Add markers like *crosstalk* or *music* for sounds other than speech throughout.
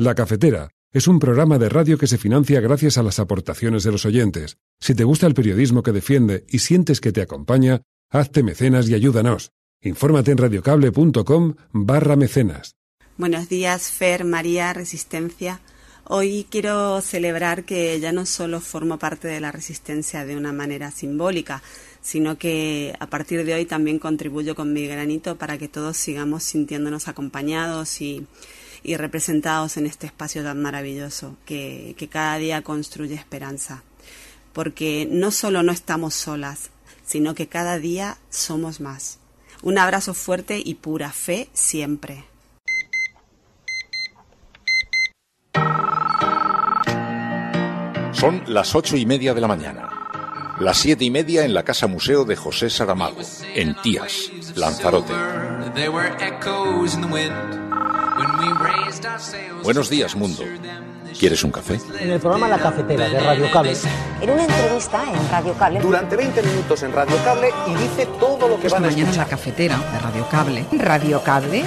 La Cafetera es un programa de radio que se financia gracias a las aportaciones de los oyentes. Si te gusta el periodismo que defiende y sientes que te acompaña, hazte mecenas y ayúdanos. Infórmate en radiocable.com barra mecenas. Buenos días, Fer, María, Resistencia. Hoy quiero celebrar que ya no solo formo parte de la Resistencia de una manera simbólica, sino que a partir de hoy también contribuyo con mi granito para que todos sigamos sintiéndonos acompañados y y representados en este espacio tan maravilloso que, cada día construye esperanza. Porque no solo no estamos solas, sino que cada día somos más. Un abrazo fuerte y pura fe siempre. Son las ocho y media de la mañana. Las siete y media en la Casa Museo de José Saramago, en Tías, Lanzarote. Buenos días, mundo. ¿Quieres un café? En el programa La Cafetera de Radio Cable. En una entrevista en Radio Cable. Durante 20 minutos en Radio Cable y dice todo lo que pues van a Mañana en La Cafetera de Radio Cable. Radio Cable,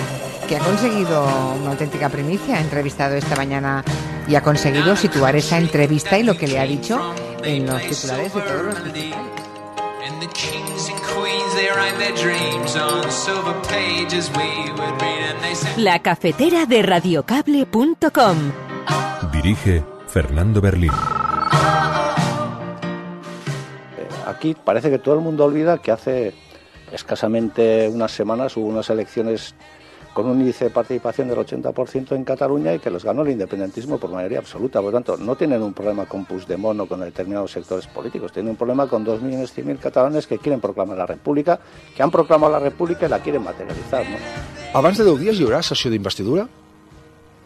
que ha conseguido una auténtica primicia. Ha entrevistado esta mañana y ha conseguido situar esa entrevista y lo que le ha dicho en los titulares de todos los principales. La cafetera de radiocable.com Dirige Fernando Berlín. Eh, aquí parece que todo el mundo olvida que hace escasamente unas semanas hubo unas elecciones con un índice de participación del 80% en Cataluña y que los ganó el independentismo por mayoría absoluta. Por lo tanto, no tienen un problema con Puigdemont o con determinados sectores políticos, tienen un problema con 2.100.000 catalanes que quieren proclamar la República, que han proclamado la República y la quieren materialitzar. No? Abans de 10 dies hi haurà sessió d'investidura?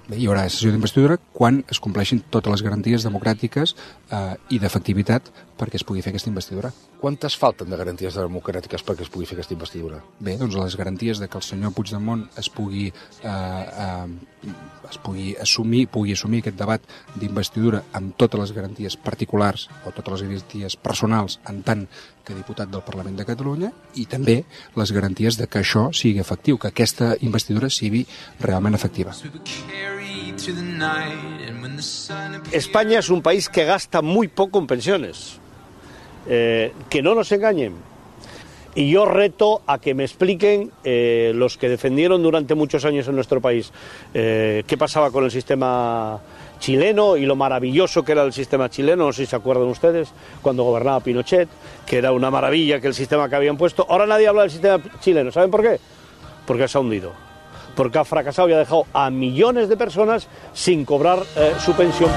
Bé, hi haurà sessió d'investidura quan es compleixin totes les garanties democràtiques eh, i d'efectivitat perquè es pugui fer aquesta investidura. Quantes falten de garanties democràtiques perquè es pugui fer aquesta investidura? Bé, doncs les garanties de que el senyor Puigdemont es pugui, eh, eh, es pugui assumir, pugui assumir aquest debat d'investidura amb totes les garanties particulars o totes les garanties personals en tant que diputat del Parlament de Catalunya i també les garanties de que això sigui efectiu, que aquesta investidura sigui realment efectiva. és es un país que gasta molt poc en pensions. Eh, que no nos engañen. Y yo reto a que me expliquen eh, los que defendieron durante muchos años en nuestro país eh, qué pasaba con el sistema chileno y lo maravilloso que era el sistema chileno, no sé si se acuerdan ustedes, cuando gobernaba Pinochet, que era una maravilla que el sistema que habían puesto. Ahora nadie habla del sistema chileno, ¿saben por qué? Porque se ha hundido, porque ha fracasado y ha dejado a millones de personas sin cobrar su pensión.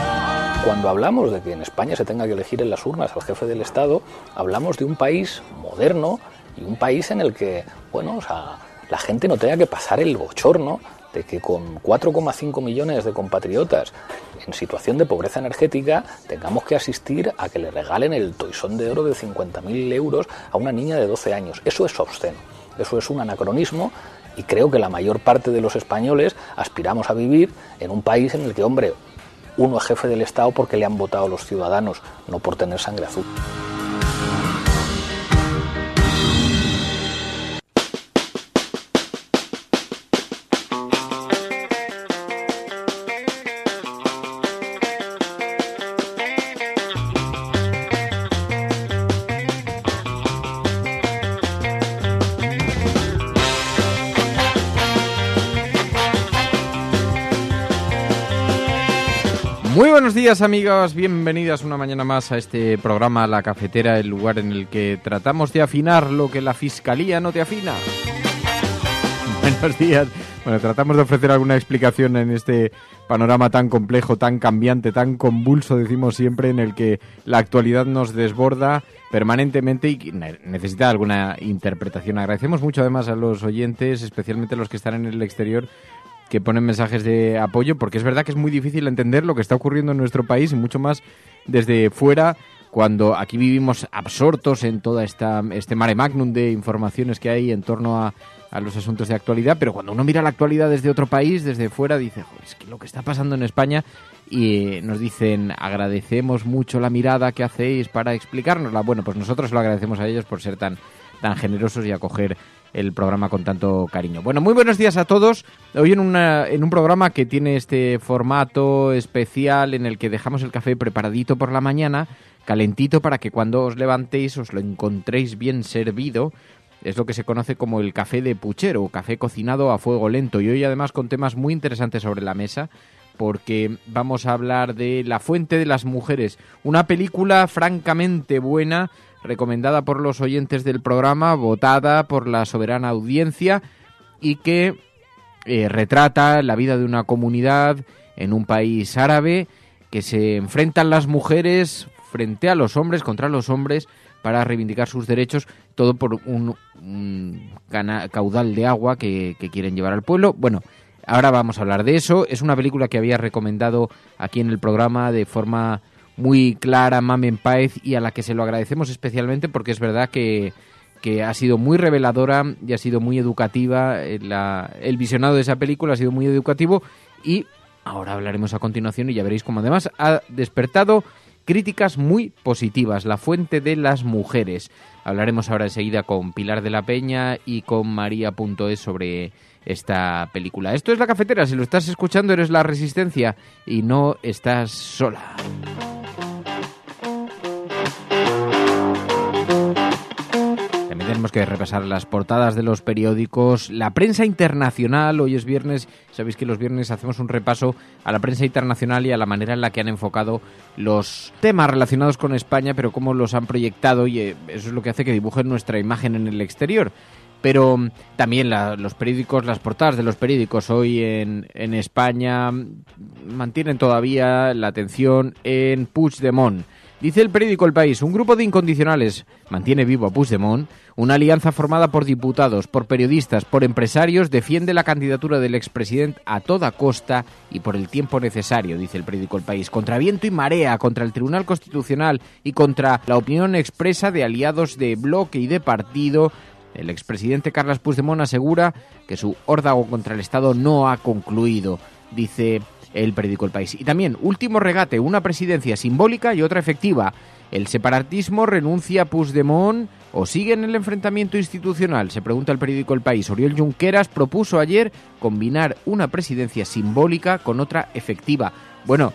Cuando hablamos de que en España se tenga que elegir en las urnas al jefe del Estado, hablamos de un país moderno y un país en el que, bueno, o sea, la gente no tenga que pasar el bochorno de que con 4,5 millones de compatriotas en situación de pobreza energética tengamos que asistir a que le regalen el toisón de oro de 50.000 euros a una niña de 12 años. Eso es obsceno, eso es un anacronismo y creo que la mayor parte de los españoles aspiramos a vivir en un país en el que, hombre, uno a jefe del Estado porque le han votado los ciudadanos, no por tener sangre azul. días amigas. bienvenidas una mañana más a este programa La Cafetera, el lugar en el que tratamos de afinar lo que la Fiscalía no te afina. *laughs* Buenos días. Bueno, tratamos de ofrecer alguna explicación en este panorama tan complejo, tan cambiante, tan convulso, decimos siempre, en el que la actualidad nos desborda permanentemente y necesita alguna interpretación. Agradecemos mucho además a los oyentes, especialmente los que están en el exterior, que ponen mensajes de apoyo, porque es verdad que es muy difícil entender lo que está ocurriendo en nuestro país y mucho más desde fuera cuando aquí vivimos absortos en toda esta este mare magnum de informaciones que hay en torno a, a los asuntos de actualidad, pero cuando uno mira la actualidad desde otro país, desde fuera, dice, Joder, es que lo que está pasando en España y eh, nos dicen, agradecemos mucho la mirada que hacéis para explicárnosla. Bueno, pues nosotros lo agradecemos a ellos por ser tan tan generosos y acoger el programa con tanto cariño. Bueno, muy buenos días a todos. Hoy en, en un programa que tiene este formato especial en el que dejamos el café preparadito por la mañana, calentito para que cuando os levantéis os lo encontréis bien servido. Es lo que se conoce como el café de puchero, café cocinado a fuego lento. Y hoy además con temas muy interesantes sobre la mesa porque vamos a hablar de La Fuente de las Mujeres, una película francamente buena recomendada por los oyentes del programa, votada por la soberana audiencia y que eh, retrata la vida de una comunidad en un país árabe que se enfrentan las mujeres frente a los hombres, contra los hombres, para reivindicar sus derechos, todo por un, caudal de agua que, que quieren llevar al pueblo. Bueno, ahora vamos a hablar de eso. Es una película que había recomendado aquí en el programa de forma muy clara Mamen Paez y a la que se lo agradecemos especialmente porque es verdad que, ha sido muy reveladora y ha sido muy educativa. Eh, el visionado de esa película ha sido muy educativo y ahora hablaremos a continuación y ya veréis cómo además ha despertado críticas muy positivas, La fuente de las mujeres. Hablaremos ahora enseguida con Pilar de la Peña y con María.es sobre esta película. Esto es La Cafetera, si lo estás escuchando eres La Resistencia y no estás sola. tenemos que repasar las portadas de los periódicos, la prensa internacional, hoy es viernes, sabéis que los viernes hacemos un repaso a la prensa internacional y a la manera en la que han enfocado los temas relacionados con España, pero cómo los han proyectado y eh, eso es lo que hace que dibujen nuestra imagen en el exterior pero mm, también los periódicos, las portadas de los periódicos hoy en, en España mm, mantienen todavía la atención en Puigdemont. Dice el periódico El País, un grupo de incondicionales mantiene vivo a Puigdemont, una alianza formada por diputados, por periodistas, por empresarios, defiende la candidatura del expresidente a toda costa y por el tiempo necesario, dice el periódico El País, contra viento y marea, contra el Tribunal Constitucional y contra la opinión expresa de aliados de bloque y de partido. El expresidente Carlos Puigdemont asegura que su órdago contra el Estado no ha concluido, dice el periódico El País. Y también, último regate, una presidencia simbólica y otra efectiva. ¿El separatismo renuncia a Puigdemont o sigue en el enfrentamiento institucional? Se pregunta el periódico El País. Oriol Junqueras propuso ayer combinar una presidencia simbólica con otra efectiva. Bueno,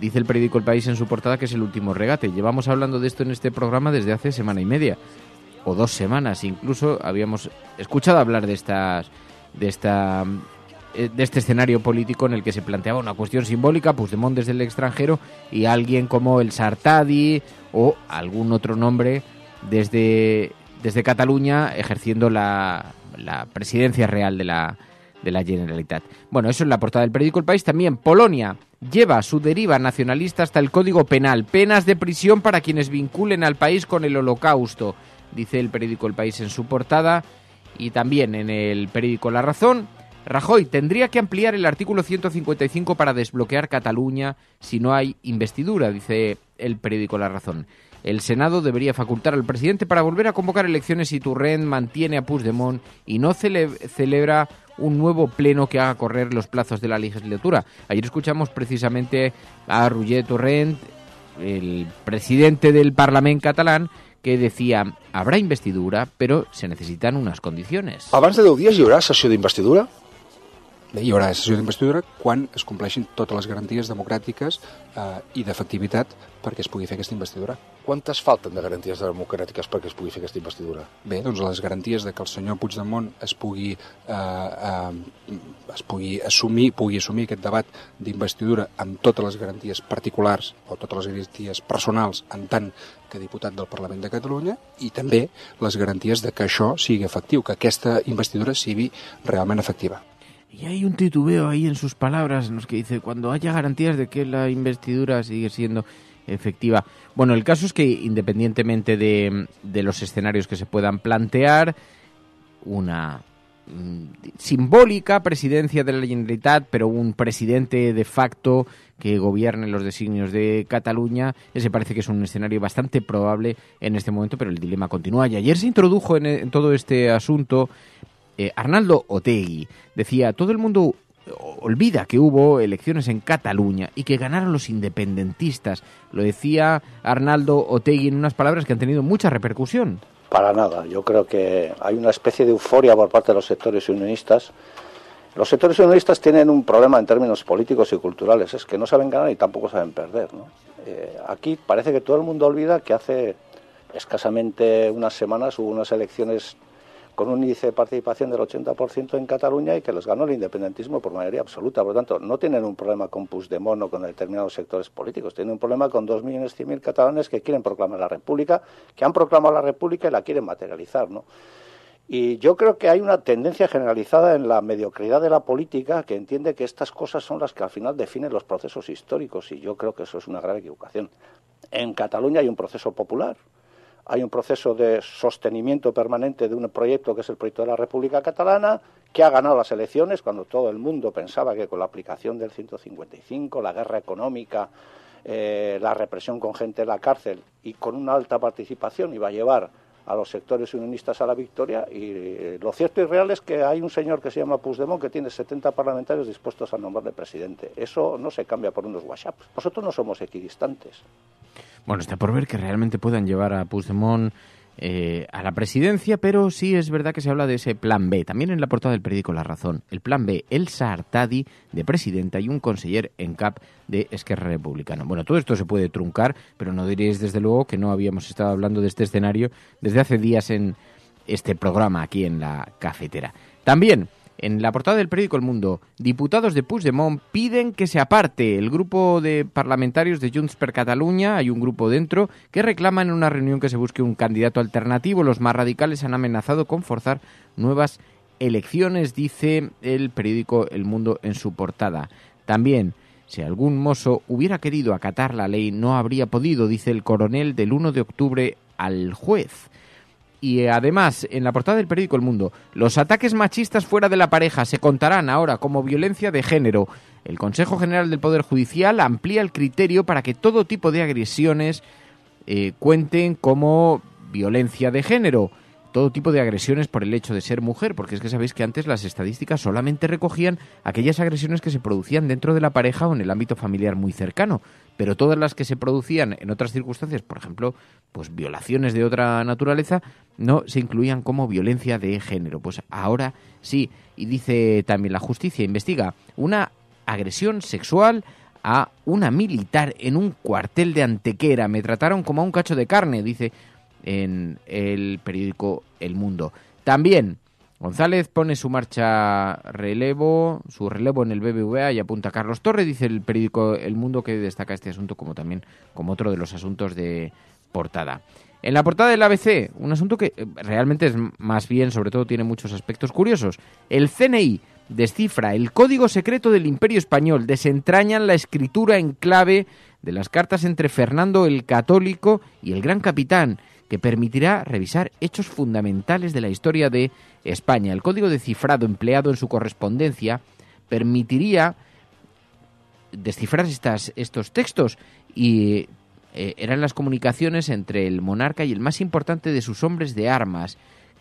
dice el periódico El País en su portada que es el último regate. Llevamos hablando de esto en este programa desde hace semana y media o dos semanas. Incluso habíamos escuchado hablar de estas de esta eh, de este escenario político en el que se planteaba una cuestión simbólica, Puigdemont desde el extranjero y alguien como el Sartadi o algún otro nombre desde, desde Cataluña ejerciendo la, la presidencia real de la, de la Generalitat. Bueno, eso es la portada del periódico El País. También Polonia lleva su deriva nacionalista hasta el Código Penal, penas de prisión para quienes vinculen al país con el holocausto, dice el periódico El País en su portada. Y también en el periódico La Razón, Rajoy tendría que ampliar el artículo 155 para desbloquear Cataluña si no hay investidura, dice el periódico La Razón. El Senado debería facultar al presidente para volver a convocar elecciones si Turren mantiene a Puigdemont y no celebra un nuevo pleno que haga correr los plazos de la legislatura. Ayer escuchamos precisamente a Roger Torrent, el presidente del Parlamento catalán, que decía, habrá investidura, pero se necesitan unas condiciones. ¿Avance de días y horas sido de investidura? hi haurà sessió d'investidura quan es compleixin totes les garanties democràtiques eh, i d'efectivitat perquè es pugui fer aquesta investidura. Quantes falten de garanties democràtiques perquè es pugui fer aquesta investidura? Bé, doncs les garanties de que el senyor Puigdemont es pugui, eh, eh, es pugui assumir pugui assumir aquest debat d'investidura amb totes les garanties particulars o totes les garanties personals en tant que diputat del Parlament de Catalunya i també les garanties de que això sigui efectiu, que aquesta investidura sigui realment efectiva. Y hay un titubeo ahí en sus palabras en los que dice, cuando haya garantías de que la investidura sigue siendo efectiva. Bueno, el caso es que independientemente de, los escenarios que se puedan plantear, una mm, simbólica presidencia de la Generalitat, pero un presidente de facto que gobierne los designios de Cataluña. Ese parece que es un escenario bastante probable en este momento, pero el dilema continúa. Y ayer se introdujo en todo este asunto eh, Arnaldo Otegui decía, todo el mundo olvida que hubo elecciones en Cataluña y que ganaron los independentistas. Lo decía Arnaldo Otegui en unas palabras que han tenido mucha repercusión. Para nada, yo creo que hay una especie de euforia por parte de los sectores unionistas. Los sectores unionistas tienen un problema en términos políticos y culturales, es que no saben ganar y tampoco saben perder. Eh, aquí parece que todo el mundo olvida que hace escasamente unas semanas hubo unas elecciones con un índice de participación del 80% en Cataluña y que los ganó el independentismo por mayoría absoluta. Por lo tanto, no tienen un problema con de o con determinados sectores políticos, tienen un problema con 2.100.000 catalanes que quieren proclamar la República, que han proclamado la República y la quieren materializar, ¿no? Y yo creo que hay una tendencia generalizada en la mediocridad de la política que entiende que estas cosas son las que al final definen los procesos históricos y yo creo que eso es una grave equivocación. En Cataluña hay un proceso popular, hay un proceso de sostenimiento permanente de un proyecto que es el proyecto de la República Catalana, que ha ganado las elecciones cuando todo el mundo pensaba que con la aplicación del 155, la guerra económica, eh, la represión con gente en la cárcel y con una alta participación iba a llevar a los sectores unionistas a la victoria y eh, lo cierto y real es que hay un señor que se llama Puigdemont que tiene 70 parlamentarios dispuestos a nombrarle presidente. Eso no se cambia por unos WhatsApps. Nosotros no somos equidistantes. Bueno, está por ver que realmente puedan llevar a Puigdemont eh, a la presidencia, pero sí es verdad que se habla de ese plan B. También en la portada del periódico La Razón, el plan B, Elsa Artadi de presidenta y un conseller en CAP de Esquerra Republicana. Bueno, todo esto se puede truncar, pero no diréis desde luego que no habíamos estado hablando de este escenario desde hace días en este programa aquí en la cafetera. También en la portada del periódico El Mundo, diputados de Puigdemont piden que se aparte. El grupo de parlamentarios de Junts per Cataluña, hay un grupo dentro, que reclama en una reunión que se busque un candidato alternativo. Los más radicales han amenazado con forzar nuevas elecciones, dice el periódico El Mundo en su portada. También, si algún mozo hubiera querido acatar la ley, no habría podido, dice el coronel del 1 de octubre al juez. Y además, en la portada del periódico El Mundo, los ataques machistas fuera de la pareja se contarán ahora como violencia de género. El Consejo General del Poder Judicial amplía el criterio para que todo tipo de agresiones eh, cuenten como violencia de género todo tipo de agresiones por el hecho de ser mujer, porque es que sabéis que antes las estadísticas solamente recogían aquellas agresiones que se producían dentro de la pareja o en el ámbito familiar muy cercano, pero todas las que se producían en otras circunstancias, por ejemplo, pues violaciones de otra naturaleza, no se incluían como violencia de género. Pues ahora sí, y dice también la justicia, investiga una agresión sexual a una militar en un cuartel de Antequera. Me trataron como a un cacho de carne, dice en el periódico El Mundo. También González pone su marcha relevo, su relevo en el BBVA y apunta Carlos Torre, dice el periódico El Mundo que destaca este asunto como también como otro de los asuntos de portada. En la portada del ABC, un asunto que eh, realmente es más bien, sobre todo tiene muchos aspectos curiosos. El CNI descifra el código secreto del Imperio español, desentrañan la escritura en clave de las cartas entre Fernando el Católico y el Gran Capitán que permitirá revisar hechos fundamentales de la historia de España. El código de cifrado empleado en su correspondencia permitiría descifrar estas, estos textos y eh, eran las comunicaciones entre el monarca y el más importante de sus hombres de armas,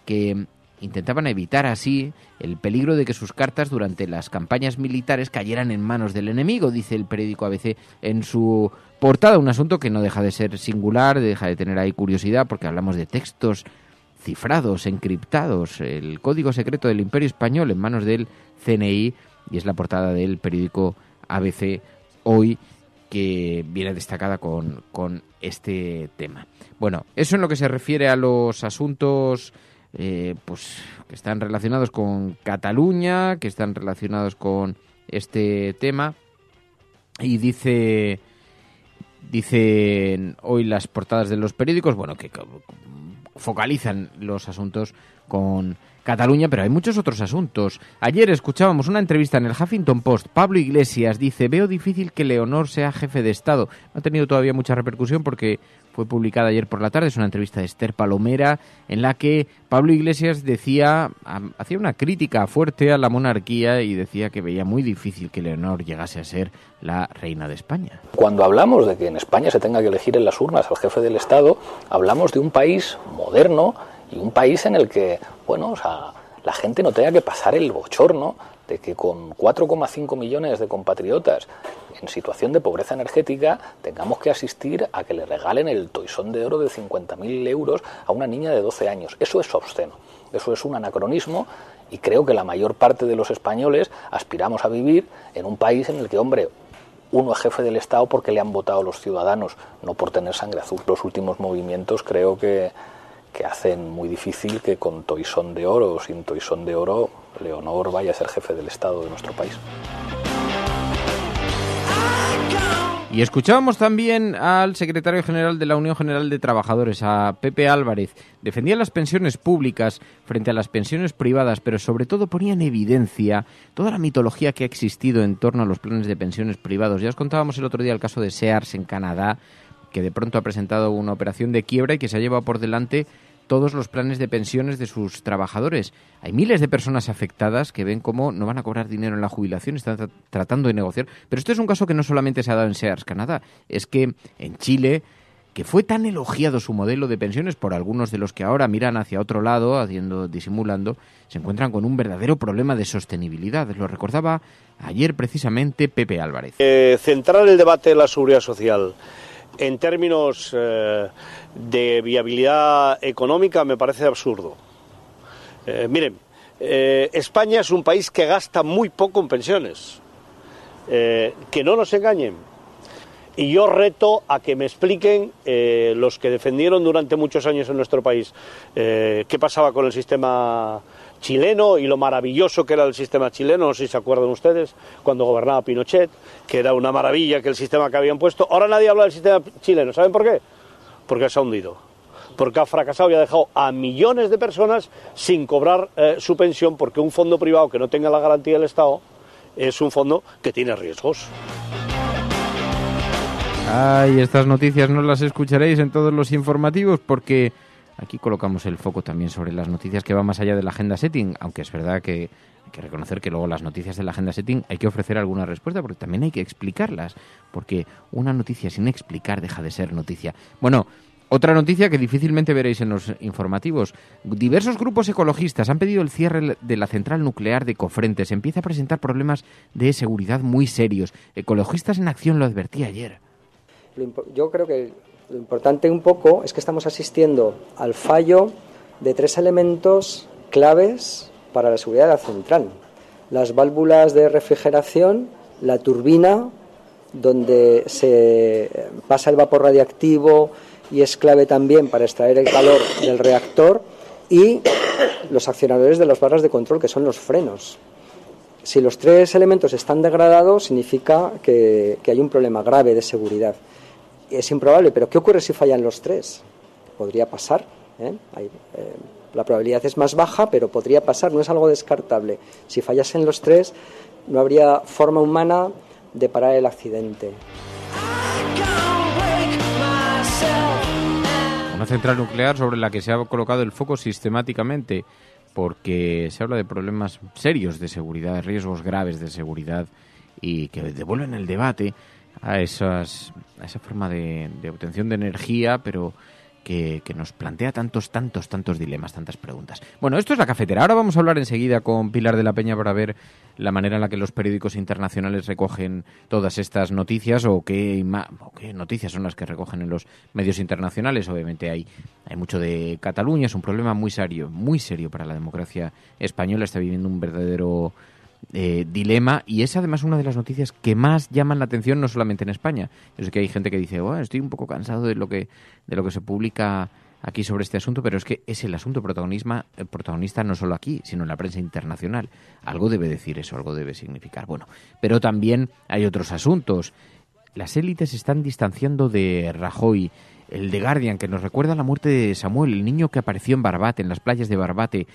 que Intentaban evitar así el peligro de que sus cartas durante las campañas militares cayeran en manos del enemigo, dice el periódico ABC en su portada, un asunto que no deja de ser singular, deja de tener ahí curiosidad porque hablamos de textos cifrados, encriptados, el código secreto del imperio español en manos del CNI y es la portada del periódico ABC hoy que viene destacada con, con este tema. Bueno, eso en lo que se refiere a los asuntos eh, pues que están relacionados con Cataluña, que están relacionados con este tema. Y dice dicen hoy las portadas de los periódicos, bueno, que focalizan los asuntos con Cataluña, pero hay muchos otros asuntos. Ayer escuchábamos una entrevista en el Huffington Post. Pablo Iglesias dice, veo difícil que Leonor sea jefe de Estado. No ha tenido todavía mucha repercusión porque fue publicada ayer por la tarde, es una entrevista de Esther Palomera, en la que Pablo Iglesias decía, hacía una crítica fuerte a la monarquía y decía que veía muy difícil que Leonor llegase a ser la reina de España. Cuando hablamos de que en España se tenga que elegir en las urnas al jefe del Estado, hablamos de un país moderno y un país en el que, bueno, o sea, la gente no tenga que pasar el bochorno de que con 4,5 millones de compatriotas en situación de pobreza energética tengamos que asistir a que le regalen el toisón de oro de 50.000 euros a una niña de 12 años. Eso es obsceno, eso es un anacronismo y creo que la mayor parte de los españoles aspiramos a vivir en un país en el que, hombre, uno es jefe del Estado porque le han votado los ciudadanos, no por tener sangre azul. Los últimos movimientos creo que, que hacen muy difícil que con toisón de oro o sin toisón de oro Leonor vaya a ser jefe del Estado de nuestro país. Y escuchábamos también al secretario general de la Unión General de Trabajadores, a Pepe Álvarez. Defendía las pensiones públicas frente a las pensiones privadas, pero sobre todo ponía en evidencia toda la mitología que ha existido en torno a los planes de pensiones privados. Ya os contábamos el otro día el caso de Sears en Canadá, que de pronto ha presentado una operación de quiebra y que se ha llevado por delante todos los planes de pensiones de sus trabajadores. Hay miles de personas afectadas que ven cómo no van a cobrar dinero en la jubilación, están tratando de negociar. Pero esto es un caso que no solamente se ha dado en Sears Canadá, es que en Chile que fue tan elogiado su modelo de pensiones por algunos de los que ahora miran hacia otro lado, haciendo disimulando, se encuentran con un verdadero problema de sostenibilidad. Lo recordaba ayer precisamente Pepe Álvarez. Eh, centrar el debate de la seguridad social en términos eh, de viabilidad económica me parece absurdo. Eh, miren, eh, España es un país que gasta muy poco en pensiones. que no nos engañen. Y yo reto a que me expliquen los que defendieron durante muchos años en nuestro país qué pasaba con el sistema chileno y lo maravilloso que era el sistema chileno, si se acuerdan ustedes, cuando gobernaba Pinochet, que era una maravilla que el sistema que habían puesto. Ahora nadie habla del sistema chileno, ¿saben por qué? Porque se ha hundido, porque ha fracasado y ha dejado a millones de personas sin cobrar eh, su pensión porque un fondo privado que no tenga la garantía del Estado es un fondo que tiene riesgos. Ay, estas noticias no las escucharéis en todos los informativos porque Aquí colocamos el foco también sobre las noticias que van más allá de la agenda setting, aunque es verdad que hay que reconocer que luego las noticias de la agenda setting hay que ofrecer alguna respuesta porque también hay que explicarlas, porque una noticia sin explicar deja de ser noticia. Bueno, otra noticia que difícilmente veréis en los informativos. Diversos grupos ecologistas han pedido el cierre de la central nuclear de Cofrentes. Empieza a presentar problemas de seguridad muy serios. Ecologistas en Acción lo advertí ayer. Yo creo que lo importante un poco es que estamos asistiendo al fallo de tres elementos claves para la seguridad de la central. Las válvulas de refrigeración, la turbina, donde se pasa el vapor radiactivo y es clave también para extraer el calor del reactor, y los accionadores de las barras de control, que son los frenos. Si los tres elementos están degradados, significa que, que hay un problema grave de seguridad es improbable, pero ¿qué ocurre si fallan los tres? Podría pasar. ¿eh? Eh, la probabilidad es más baja, pero podría pasar, no es algo descartable. Si fallasen los tres, no habría forma humana de parar el accidente. Una central nuclear sobre la que se ha colocado el foco sistemáticamente, porque se habla de problemas serios de seguridad, de riesgos graves de seguridad y que devuelven el debate a, esas, esa forma de, obtención de energía, pero que, nos plantea tantos, tantos, tantos dilemas, tantas preguntas. Bueno, esto es la cafetera. Ahora vamos a hablar enseguida con Pilar de la Peña para ver la manera en la que los periódicos internacionales recogen todas estas noticias o qué, qué noticias son las que recogen en los medios internacionales. Obviamente hay, hay mucho de Cataluña, es un problema muy serio, muy serio para la democracia española. Está viviendo un verdadero eh, dilema y es además una de las noticias que más llaman la atención no solamente en España. Yo sé que hay gente que dice, oh, estoy un poco cansado de lo que de lo que se publica aquí sobre este asunto, pero es que es el asunto el eh, protagonista no solo aquí, sino en la prensa internacional. Algo debe decir eso, algo debe significar. Bueno, pero también hay otros asuntos. Las élites están distanciando de Rajoy. El de Guardian, que nos recuerda la muerte de Samuel, el niño que apareció en Barbate, en las playas de Barbate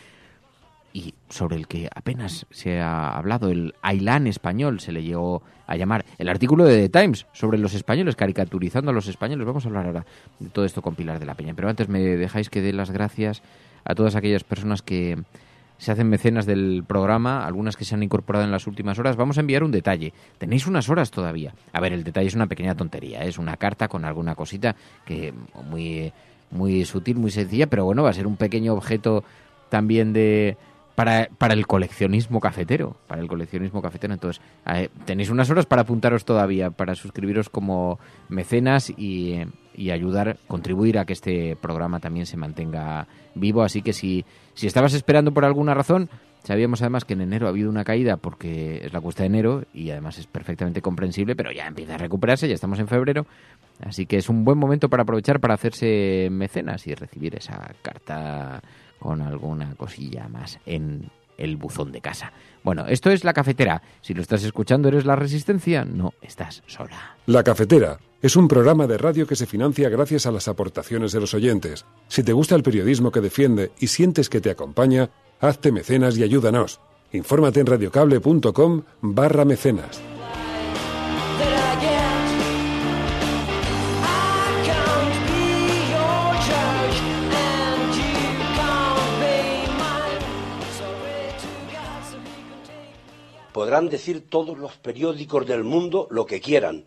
y sobre el que apenas se ha hablado, el Ailán español se le llegó a llamar. El artículo de The Times sobre los españoles, caricaturizando a los españoles. Vamos a hablar ahora de todo esto con Pilar de la Peña. Pero antes me dejáis que dé las gracias a todas aquellas personas que se hacen mecenas del programa, algunas que se han incorporado en las últimas horas. Vamos a enviar un detalle. Tenéis unas horas todavía. A ver, el detalle es una pequeña tontería, ¿eh? es una carta con alguna cosita que eh, muy, muy sutil, muy sencilla, pero bueno, va a ser un pequeño objeto también de para, el coleccionismo cafetero. Para el coleccionismo cafetero. Entonces, tenéis unas horas para apuntaros todavía, para suscribiros como mecenas y, ayudar, contribuir a que este programa también se mantenga vivo. Así que si, si estabas esperando por alguna razón, sabíamos además que en enero ha habido una caída porque es la cuesta de enero y además es perfectamente comprensible, pero ya empieza a recuperarse, ya estamos en febrero. Así que es un buen momento para aprovechar para hacerse mecenas y recibir esa carta con alguna cosilla más en el buzón de casa. Bueno, esto es La Cafetera. Si lo estás escuchando, eres la resistencia, no estás sola. La Cafetera es un programa de radio que se financia gracias a las aportaciones de los oyentes. Si te gusta el periodismo que defiende y sientes que te acompaña, hazte mecenas y ayúdanos. Infórmate en radiocable.com barra mecenas. podrán decir todos los periódicos del mundo lo que quieran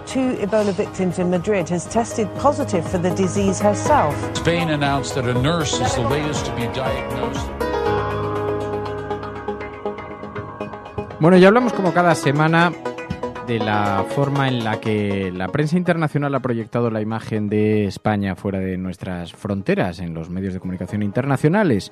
two Ebola victims in Madrid has tested positive for the disease herself. Spain announced that a nurse is the latest to be diagnosed. Bueno, ya hablamos como cada semana de la forma en la que la prensa internacional ha proyectado la imagen de España fuera de nuestras fronteras en los medios de comunicación internacionales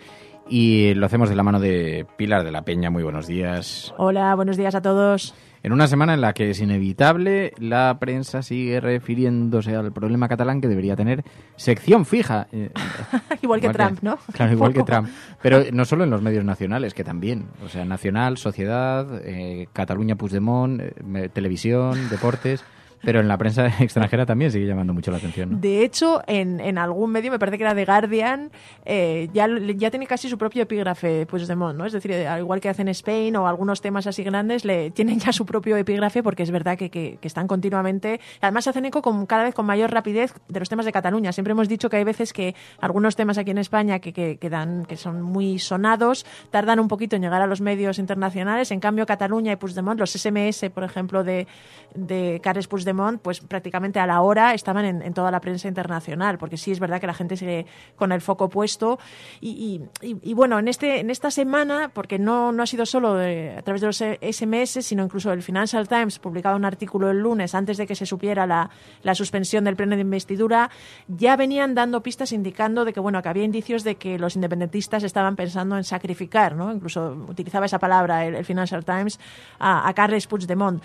y lo hacemos de la mano de Pilar de la Peña. Muy buenos días. Hola, buenos días a todos. En una semana en la que es inevitable, la prensa sigue refiriéndose al problema catalán que debería tener sección fija. Eh, *laughs* igual que Trump, ¿no? *laughs* Claro, igual que Trump. Pero no solo en los medios nacionales, que también. O sea, Nacional, Sociedad, eh, Cataluña Puigdemont, eh, Televisión, Deportes. Pero en la prensa *laughs* extranjera también sigue llamando mucho la atención. ¿no? De hecho, en, en, algún medio, me parece que era The Guardian, eh, ya, ya tiene casi su propio epígrafe Puigdemont, ¿no? Es decir, eh, al igual que hacen Spain o algunos temas así grandes, le tienen ya su propio epígrafe porque es verdad que, que, están continuamente... Además, hacen eco cada vez con mayor rapidez de los temas de Cataluña. Siempre hemos dicho que hay veces que algunos temas aquí en España que, que, que son muy sonados tardan un poquito en llegar a los medios internacionales. En cambio, Cataluña y Puigdemont, los SMS, por ejemplo, de, de Carles Puigdemont, pues prácticamente a la hora estaban en, toda la prensa internacional, porque sí es verdad que la gente sigue con el foco puesto. Y, bueno, en, este, en esta semana, porque no, no ha sido solo eh, a través de los SMS, sino incluso el Financial Times publicaba un artículo el lunes antes de que se supiera la, la suspensión del pleno de investidura, ya venían dando pistas indicando de que, bueno, que había indicios de que los independentistas estaban pensando en sacrificar, ¿no? Incluso utilizaba esa palabra el, Financial Times a, a Carles Puigdemont.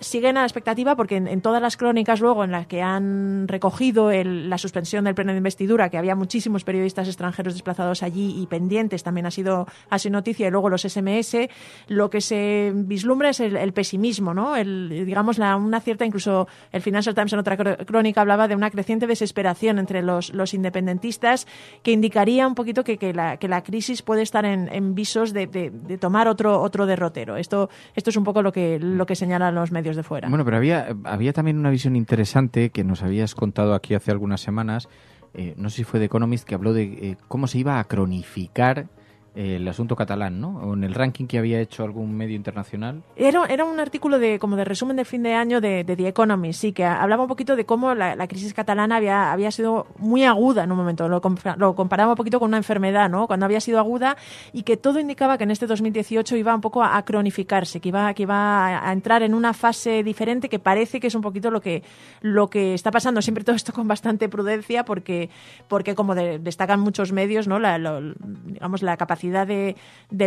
Siguen a la expectativa porque en todas las crónicas luego en las que han recogido la suspensión del pleno de investidura, que había muchísimos periodistas extranjeros desplazados allí y pendientes, también ha sido así noticia, y luego los SMS, lo que se vislumbra es el, pesimismo, ¿no? El, digamos, una cierta, incluso el Financial Times en otra crónica hablaba de una creciente desesperación entre los, independentistas que indicaría un poquito que, que, la, crisis puede estar en, visos de, tomar otro, otro derrotero. Esto, esto es un poco lo que, lo que señalan los medios de fuera. Bueno, pero había, había también una visión interesante que nos habías contado aquí hace algunas semanas, eh, no sé si fue de Economist, que habló de eh, cómo se iba a cronificar el asunto catalán, ¿no? O en el ranking que había hecho algún medio internacional. Era, era un artículo de como de resumen de fin de año de, The Economist, sí, que hablaba un poquito de cómo la, crisis catalana había, había sido muy aguda en un momento. Lo, lo comparaba un poquito con una enfermedad, ¿no? Cuando había sido aguda y que todo indicaba que en este 2018 iba un poco a, cronificarse, que iba, que iba a entrar en una fase diferente que parece que es un poquito lo que, lo que está pasando. Siempre todo esto con bastante prudencia porque, porque como destacan muchos medios, ¿no? La, digamos, la capacidad capacidad de,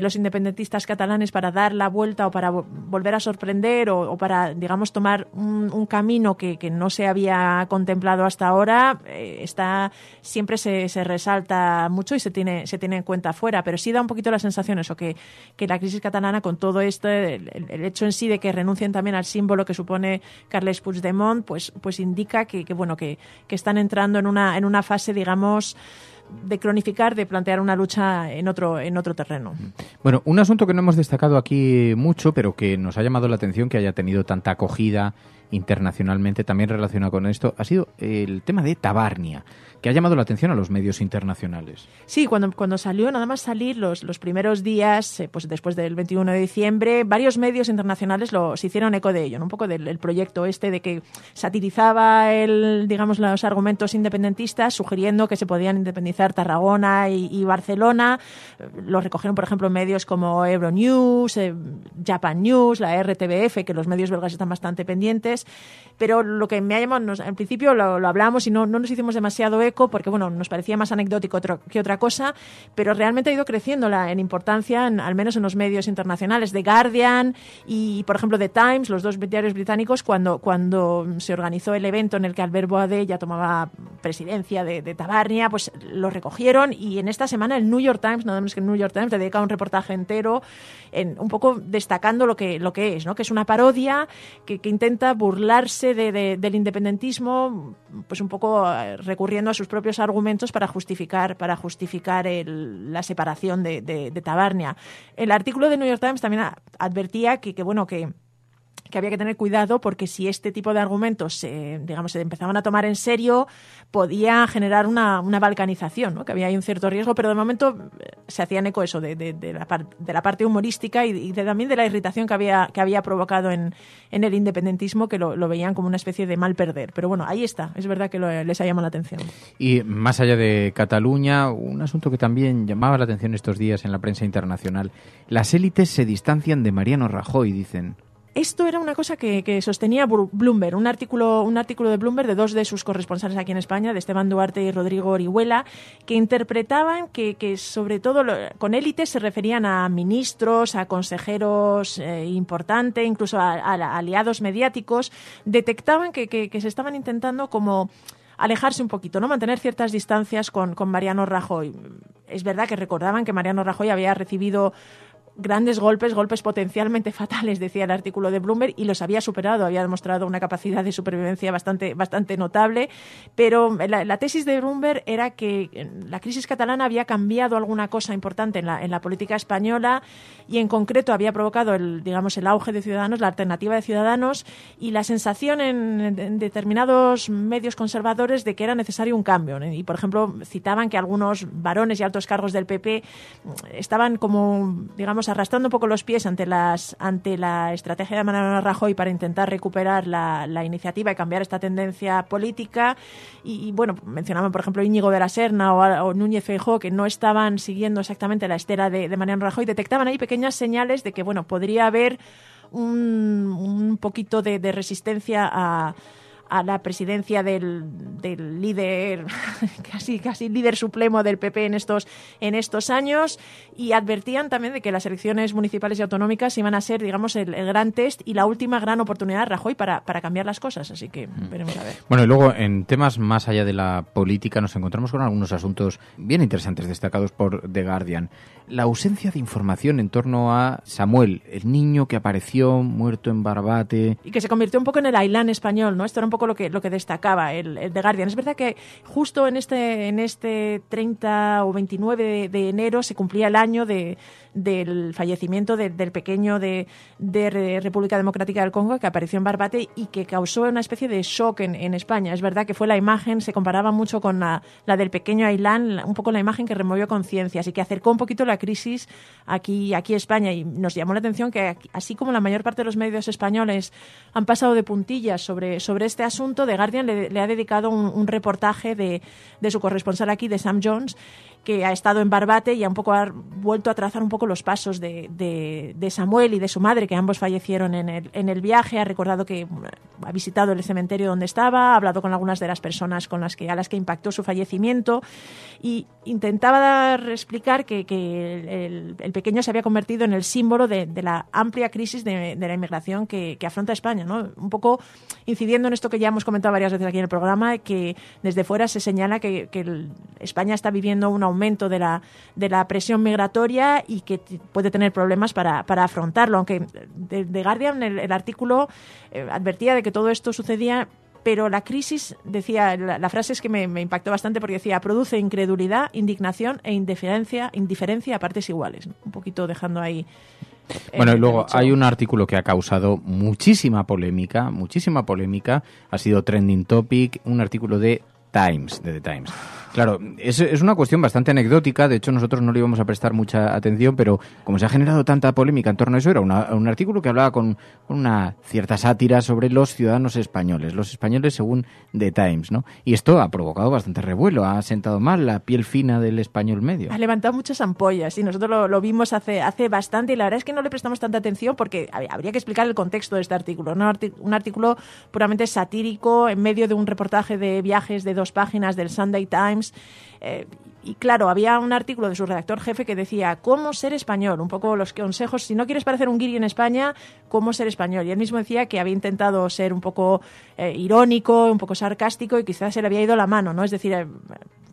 los independentistas catalanes para dar la vuelta o para volver a sorprender o, para, digamos, tomar un, camino que, que, no se había contemplado hasta ahora, eh, está, siempre se, se, resalta mucho y se tiene, se tiene en cuenta afuera. Pero sí da un poquito la sensación eso, que, la crisis catalana, con todo esto, el, hecho en sí de que renuncien también al símbolo que supone Carles Puigdemont, pues, pues indica que, que bueno, que, que están entrando en una, en una fase, digamos, de cronificar, de plantear una lucha en otro, en otro terreno. Bueno, un asunto que no hemos destacado aquí mucho, pero que nos ha llamado la atención que haya tenido tanta acogida internacionalmente, también relacionado con esto, ha sido el tema de Tabarnia que ha llamado la atención a los medios internacionales. Sí, cuando, cuando salió, nada más salir los, los primeros días, eh, pues después del 21 de diciembre, varios medios internacionales lo, se hicieron eco de ello, un poco del, proyecto este de que satirizaba el, digamos, los argumentos independentistas, sugiriendo que se podían independizar Tarragona y, Barcelona. Lo recogieron, por ejemplo, medios como Euronews, News, eh, Japan News, la RTBF, que los medios belgas están bastante pendientes. Pero lo que me ha llamado, en principio lo, lo hablamos y no, no nos hicimos demasiado eco porque bueno, nos parecía más anecdótico que otra cosa, pero realmente ha ido creciendo la, en importancia, al menos en los medios internacionales, The Guardian y, por ejemplo, The Times, los dos diarios británicos, cuando, cuando se organizó el evento en el que Albert Boade ya tomaba presidencia de, de Tabarnia, pues lo recogieron y en esta semana el New York Times, nada menos que el New York Times, dedica un reportaje entero, en, un poco destacando lo que, lo que es, ¿no? que es una parodia que, intenta burlarse de, del independentismo, pues un poco eh, recurriendo a su sus propios argumentos para justificar, para justificar la separación de, de, Tabarnia. El artículo de New York Times también advertía que, que bueno, que que había que tener cuidado porque si este tipo de argumentos se, digamos, se empezaban a tomar en serio, podía generar una, una balcanización, que había ahí un cierto riesgo, pero de momento eh, se hacían eco eso de, de, la, parte humorística y, también de la irritación que había, que había provocado en, el independentismo, que lo, veían como una especie de mal perder. Pero bueno, ahí está, es verdad que les ha llamado la atención. Y más allá de Cataluña, un asunto que también llamaba la atención estos días en la prensa internacional, las élites se distancian de Mariano Rajoy, dicen. Esto era una cosa que, que, sostenía Bloomberg, un artículo, un artículo de Bloomberg de dos de sus corresponsales aquí en España, de Esteban Duarte y Rodrigo Orihuela, que interpretaban que, sobre todo con élites se referían a ministros, a consejeros eh, importantes, incluso a, aliados mediáticos. Detectaban que, que se estaban intentando como alejarse un poquito, ¿no? Mantener ciertas distancias con, con, Mariano Rajoy. Es verdad que recordaban que Mariano Rajoy había recibido grandes golpes, golpes potencialmente *laughs* fatales, decía el artículo de Bloomberg, y los había superado, había demostrado una capacidad de supervivencia bastante, bastante notable. Pero la, tesis de Bloomberg era que eh, la crisis catalana había cambiado alguna cosa importante en la, en la, política española y en concreto había provocado el, digamos, el auge de Ciudadanos, la alternativa de Ciudadanos y la sensación en determinados medios conservadores de que era necesario un cambio. Y, por ejemplo, citaban que algunos varones y altos cargos del PP estaban como, digamos, arrastrando un poco los pies ante, las, ante la estrategia de Mariano Rajoy para intentar recuperar la, iniciativa y cambiar esta tendencia política. Y, bueno, mencionaban, por ejemplo, Íñigo de la Serna o, Núñez Feijó, que no estaban siguiendo exactamente la estela de, de Mariano Rajoy, detectaban ahí pequeñas señales de que, bueno, podría haber un, un poquito de resistencia a a la presidencia del, del líder, *laughs* casi, casi líder supremo del PP en estos, en estos años, y advertían también de que las elecciones municipales y autonómicas iban a ser, digamos, el, gran test y la última gran oportunidad Rajoy para, para cambiar las cosas. Así que mm. veremos a ver. Bueno, y luego en temas más allá de la política nos encontramos con algunos asuntos bien interesantes destacados por The Guardian la ausencia de información en torno a Samuel, el niño que apareció muerto en Barbate. Y que se convirtió un poco en el Ailán español, ¿no? Esto era un poco lo que, lo que destacaba el, el The Guardian. Es verdad que justo en este, en este 30 o 29 de enero se cumplía el año de, del fallecimiento del pequeño de, República Democrática del Congo que apareció en Barbate y que causó una especie de shock en, España. Es verdad que fue la imagen, se comparaba mucho con la, del pequeño Ailán, un poco la imagen que removió conciencias y que acercó un poquito la crisis aquí, aquí en España. Y nos llamó la atención que, así como la mayor parte de los medios españoles han pasado de puntillas sobre, este asunto, The Guardian le, ha dedicado un, un reportaje de, de su corresponsal aquí, de Sam Jones, que ha estado en Barbate y ha, un poco, ha vuelto a trazar un poco los pasos de, de, Samuel y de su madre, que ambos fallecieron en el, en el viaje. Ha recordado que ha visitado el cementerio donde estaba, ha hablado con algunas de las personas con las que, a las que impactó su fallecimiento y intentaba explicar que, que el, pequeño se había convertido en el símbolo de, la amplia crisis de, la inmigración que, que afronta España. ¿no? Un poco incidiendo en esto que ya hemos comentado varias veces aquí en el programa, que desde fuera se señala que España está viviendo una aumento de la, de la presión migratoria y que puede tener problemas para, para afrontarlo. Aunque de Guardian, el, artículo, eh, advertía de que todo esto sucedía pero la crisis, decía, la, frase es que me, impactó bastante porque decía, produce incredulidad, indignación e indiferencia, indiferencia a partes iguales. Un poquito dejando ahí. Eh, bueno, y luego hay un artículo que ha causado muchísima polémica, muchísima polémica. Ha sido trending topic, un artículo de Times, de The Times. Claro, es, es una cuestión bastante anecdótica, de hecho nosotros no le íbamos a prestar mucha atención, pero como se ha generado tanta polémica en torno a eso, era un artículo que hablaba con, una cierta sátira sobre los ciudadanos españoles, los españoles según The Times, ¿no? Y esto ha provocado bastante revuelo, ha sentado mal la piel fina del español medio. Ha levantado muchas ampollas y nosotros lo, lo vimos hace, hace bastante y la verdad es que no le prestamos tanta atención porque habría que explicar el contexto de este artículo, un artículo puramente satírico en medio de un reportaje de viajes de dos páginas del Sunday Times eh, y claro, había un artículo de su redactor jefe que decía cómo ser español, un poco los consejos, si no quieres parecer un guiri en España, cómo ser español. Y él mismo decía que había intentado ser un poco eh, irónico, un poco sarcástico y quizás se le había ido la mano, ¿no? Es decir, eh,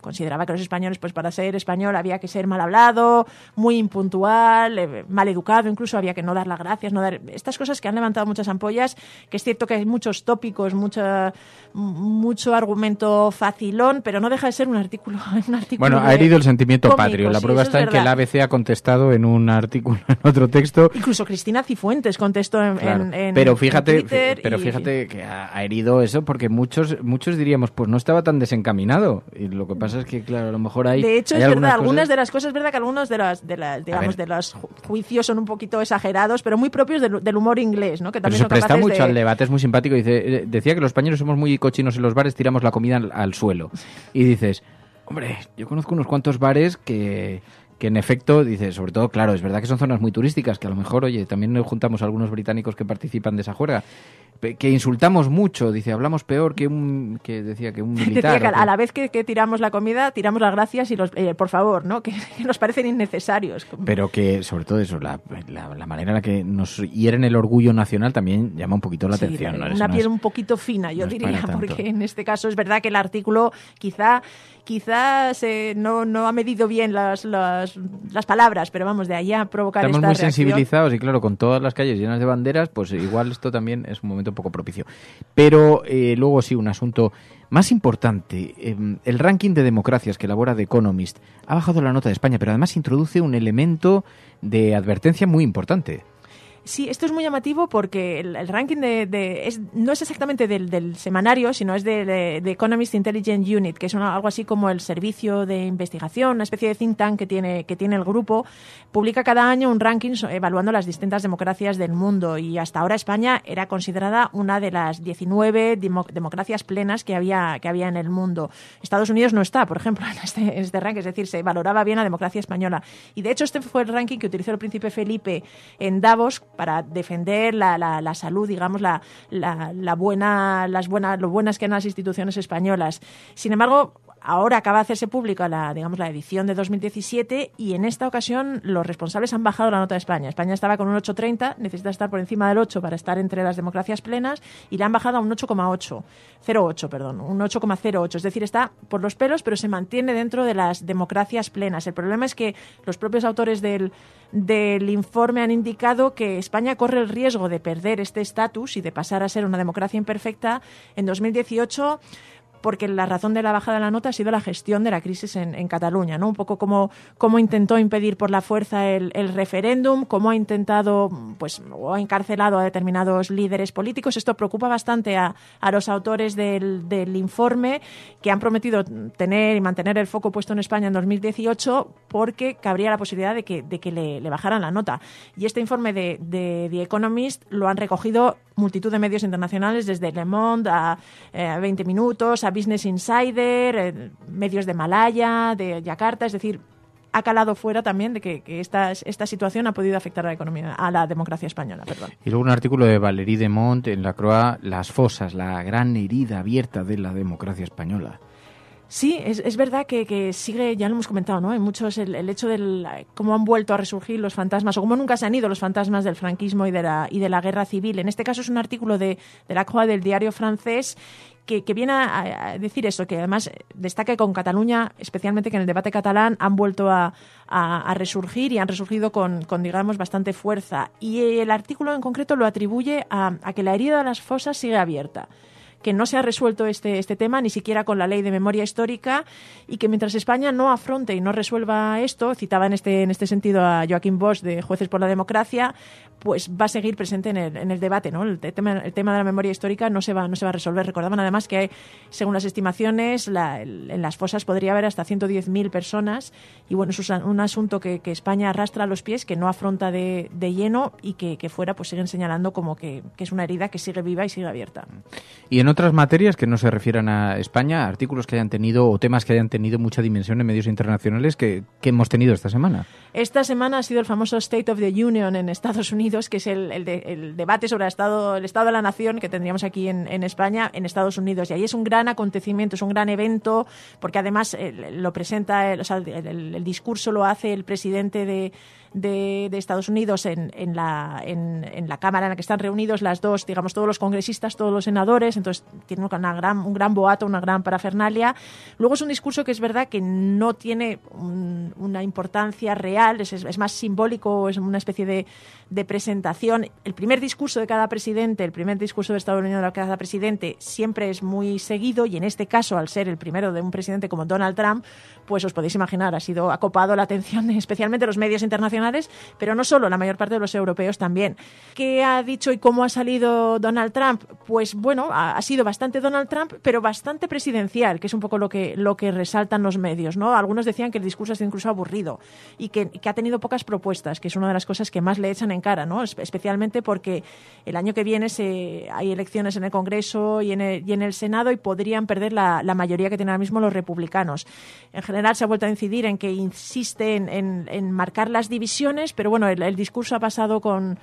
consideraba que los españoles, pues para ser español había que ser mal hablado, muy impuntual, eh, mal educado, incluso había que no dar las gracias, no dar estas cosas que han levantado muchas ampollas, que es cierto que hay muchos tópicos, mucha, mucho argumento facilón, pero no deja de ser un artículo. *laughs* bueno, ha herido el sentimiento patrio. La prueba está en que el ABC ha contestado en un artículo, *laughs* en otro texto. Incluso Cristina Cifuentes contestó en, pero fíjate, pero fíjate que ha, herido eso porque muchos muchos diríamos, pues no estaba tan desencaminado. Y lo que pasa que, claro, a lo mejor hay. De hecho, es verdad, algunas de las cosas, es verdad que algunos de las, de de los juicios son un poquito exagerados, pero muy propios del, humor inglés, ¿no? Que también pero se presta mucho al debate, es muy simpático. Eh, decía que los españoles somos muy cochinos en los bares, tiramos la comida al suelo. Y dices, hombre, yo conozco unos cuantos bares que que en efecto, dice, sobre todo, claro, es verdad que son zonas muy turísticas, que a lo mejor, oye, también nos juntamos algunos británicos que participan de esa juerga, que insultamos mucho, dice, hablamos peor que un, que decía que un militar. a la vez que, tiramos la comida, tiramos las gracias y los, eh, por favor, ¿no? Que, nos parecen innecesarios. Pero que, sobre todo eso, la, manera en la que nos hieren el orgullo nacional también llama un poquito la atención. ¿no? Una piel un poquito fina, yo diría, porque en este caso es verdad que el artículo quizá quizás eh, no, no ha medido bien las, palabras, pero vamos, de allá a provocar Estamos muy sensibilizados y claro, con todas las calles llenas de banderas, pues eh, igual esto también es un momento un poco propicio. Pero eh, luego sí, un asunto más importante. Em, el ranking de democracias que elabora The Economist ha bajado la nota de España, pero además introduce un elemento de advertencia muy importante. Sí, esto es muy llamativo porque el, ranking de, es, no es exactamente del, semanario, sino es de, Economist Intelligence Unit, que es algo así como el servicio de investigación, una especie de think tank que tiene, que tiene el grupo. Publica cada año un ranking evaluando las distintas democracias del mundo y hasta ahora España era considerada una de las 19 democracias plenas que había, que había en el mundo. Estados Unidos no está, por ejemplo, *laughs* en este, en este ranking, es decir, se valoraba bien la democracia española. Y de hecho este fue el ranking que utilizó el príncipe Felipe en Davos para defender la, la, salud, digamos, la, la, buena, las buenas, lo buenas que eran las instituciones españolas. Sin embargo, ahora acaba de hacerse pública la, digamos, la edición de 2017 y en esta ocasión los responsables han bajado la nota de España. España estaba con un 8,30, necesita estar por encima del 8 para estar entre las democracias plenas y la han bajado a un 8,8, perdón, un 8,08. Es decir, está por los pelos, pero se mantiene dentro de las democracias plenas. El problema es que los propios autores del, del informe han indicado que España corre el riesgo de perder este estatus y de pasar a ser una democracia imperfecta en 2018 porque la razón de la bajada de la nota ha sido la gestión de la crisis en, Cataluña, ¿no? Un poco como, cómo intentó impedir por la fuerza el, referéndum, cómo ha intentado, pues, o ha encarcelado a determinados líderes políticos. Esto preocupa bastante a, a los autores del, informe que han prometido tener y mantener el foco puesto en España en 2018 porque cabría la posibilidad de que, de que le, bajaran la nota. Y este informe de, de The Economist lo han recogido multitud de medios internacionales, desde Le Monde a 20 eh, Minutos, Business Insider, eh, medios de Malaya, de Yakarta, es decir, ha calado fuera también de que, esta, situación ha podido afectar a la economía, a la democracia española. Perdón. Y luego un artículo de Valérie de Mont en La Croix, Las fosas, la gran herida abierta de la democracia española. Sí, es, verdad que, sigue, ya lo hemos comentado, ¿no? En muchos el, hecho de cómo han vuelto a resurgir los fantasmas o cómo nunca se han ido los fantasmas del franquismo y de la, guerra civil. En este caso es un artículo de, la Croix del diario francés que, viene a, decir eso, que además destaca con Cataluña, especialmente que en el debate catalán han vuelto a, resurgir y han resurgido con, digamos, bastante fuerza. Y el artículo en concreto lo atribuye a que la herida de las fosas sigue abierta que no se ha resuelto este, este, tema ni siquiera con la ley de memoria histórica y que mientras España no afronte y no resuelva esto, citaba en este, en este sentido a Joaquín Bosch de Jueces por la Democracia, pues va a seguir presente en el, en el debate, ¿no? El tema, el tema, de la memoria histórica no se va, no se va a resolver. Recordaban además que, según las estimaciones, en las fosas podría haber hasta 110.000 personas y, bueno, es un asunto que, que, España arrastra a los pies, que no afronta de, de lleno y que, fuera, pues siguen señalando como que, es una herida que sigue viva y sigue abierta. Y en otras materias que no se refieran a España, artículos que hayan tenido o temas que hayan tenido mucha dimensión en medios internacionales que, que hemos tenido esta semana. Esta semana ha sido el famoso State of the Union en Estados Unidos que es el, el, debate sobre el Estado, el Estado de la Nación que tendríamos aquí en, España, en Estados Unidos. Y ahí es un gran acontecimiento, es un gran evento, porque además eh, lo presenta, eh, el, el discurso lo hace el presidente de de, Estados Unidos en, la, en, la Cámara en la que están reunidos las dos, digamos, todos los congresistas, todos los senadores, entonces tiene una gran, un gran boato, una gran parafernalia. Luego es un discurso que es verdad que no tiene una importancia real, es, más simbólico, es una especie de, presentación. El primer discurso de cada presidente, el primer discurso de Estados Unidos de cada presidente siempre es muy seguido y en este caso, al ser el primero de un presidente como Donald Trump, pues os podéis imaginar, ha sido acopado la atención, *laughs* especialmente los medios internacionales pero no solo, la mayor parte de los europeos también. ¿Qué ha dicho y cómo ha salido Donald Trump? Pues bueno, ha, sido bastante Donald Trump, pero bastante presidencial, que es un poco lo que, lo que resaltan los medios. ¿no? Algunos decían que el discurso ha sido incluso aburrido y que, que ha tenido pocas propuestas, que es una de las cosas que más le echan en cara, ¿no? especialmente porque el año que viene se, hay elecciones en el Congreso y en el, y en el Senado y podrían perder la, la, mayoría que tienen ahora mismo los republicanos. En general se ha vuelto a incidir en que insiste en, en marcar las divisiones pero bueno, el discurso ha pasado con,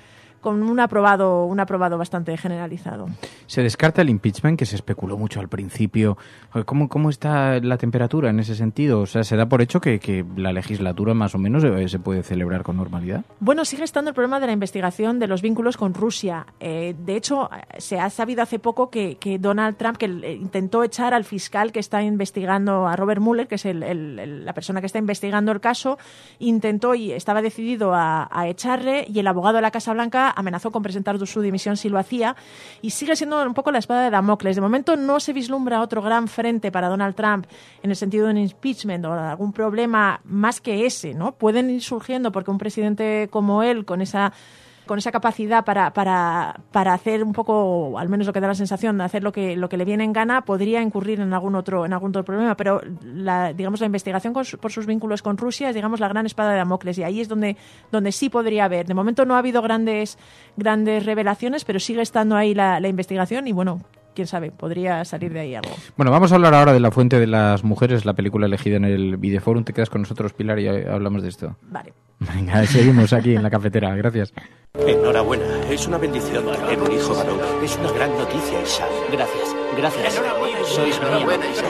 con un aprobado, un aprobado bastante generalizado. ¿Se descarta el impeachment que se especuló mucho al principio? Eh, ¿Cómo, está la temperatura en ese sentido? O sea, ¿se da por hecho que, la legislatura más o menos eh, se, puede celebrar con normalidad? Bueno, sigue estando el problema de la investigación de los vínculos con Rusia. Eh, de hecho, se ha sabido hace poco que, Donald Trump que intentó echar al fiscal que está investigando a Robert Mueller, que es el, la persona que está investigando el caso, intentó y estaba decidido a echarle y el abogado de la Casa Blanca amenazó con presentar su dimisión si lo hacía y sigue siendo un poco la espada de Damocles. De momento no se vislumbra otro gran frente para Donald Trump en el sentido de un impeachment o algún problema más que ese, ¿no? Pueden ir surgiendo porque un presidente como él, con esa con esa capacidad para, para, para hacer un poco, al menos lo que da la sensación, de hacer lo que, lo que le viene en gana, podría incurrir en algún otro, en algún otro problema. Pero la, digamos, la investigación por sus vínculos con Rusia es digamos la gran espada de Damocles y ahí es donde, donde sí podría haber. De momento no ha habido grandes, grandes revelaciones, pero sigue estando ahí la, la investigación y bueno, quién sabe, podría salir de ahí algo. Bueno, vamos a hablar ahora de La Fuente de las Mujeres, la película elegida en el Videoforum. Te quedas con nosotros, Pilar, y hablamos de esto. Vale. Venga, seguimos aquí en la cafetera. Gracias. Enhorabuena, es una bendición tener un hijo varón. Es una gran noticia, Isaac. Gracias, gracias. Enhorabuena, Sois enhorabuena, Isaac.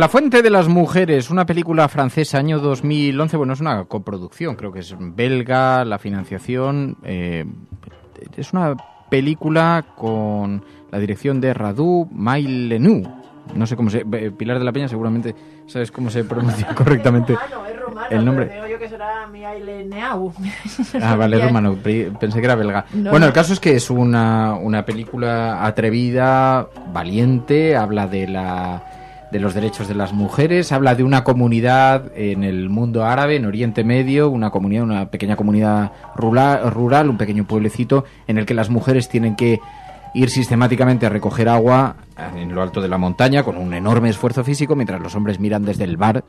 la fuente de las mujeres, una película francesa, año 2011. Bueno, es una coproducción, creo que es belga, la financiación. Eh, es una película con la dirección de Radu Mailenu. No sé cómo se. Eh, Pilar de la Peña, seguramente sabes cómo se pronuncia *laughs* correctamente. romano, ah, es romano, el nombre. yo que será ah, *laughs* vale, romano. Pensé que era belga. bueno, el caso es que es una, una película atrevida, valiente, habla de la de los derechos de las mujeres, habla de una comunidad en el mundo árabe, en Oriente Medio, una comunidad, una pequeña comunidad rural, rural un pequeño pueblecito en el que las mujeres tienen que ir sistemáticamente a recoger agua eh, en lo alto de la montaña con un enorme esfuerzo físico mientras los hombres miran desde el bar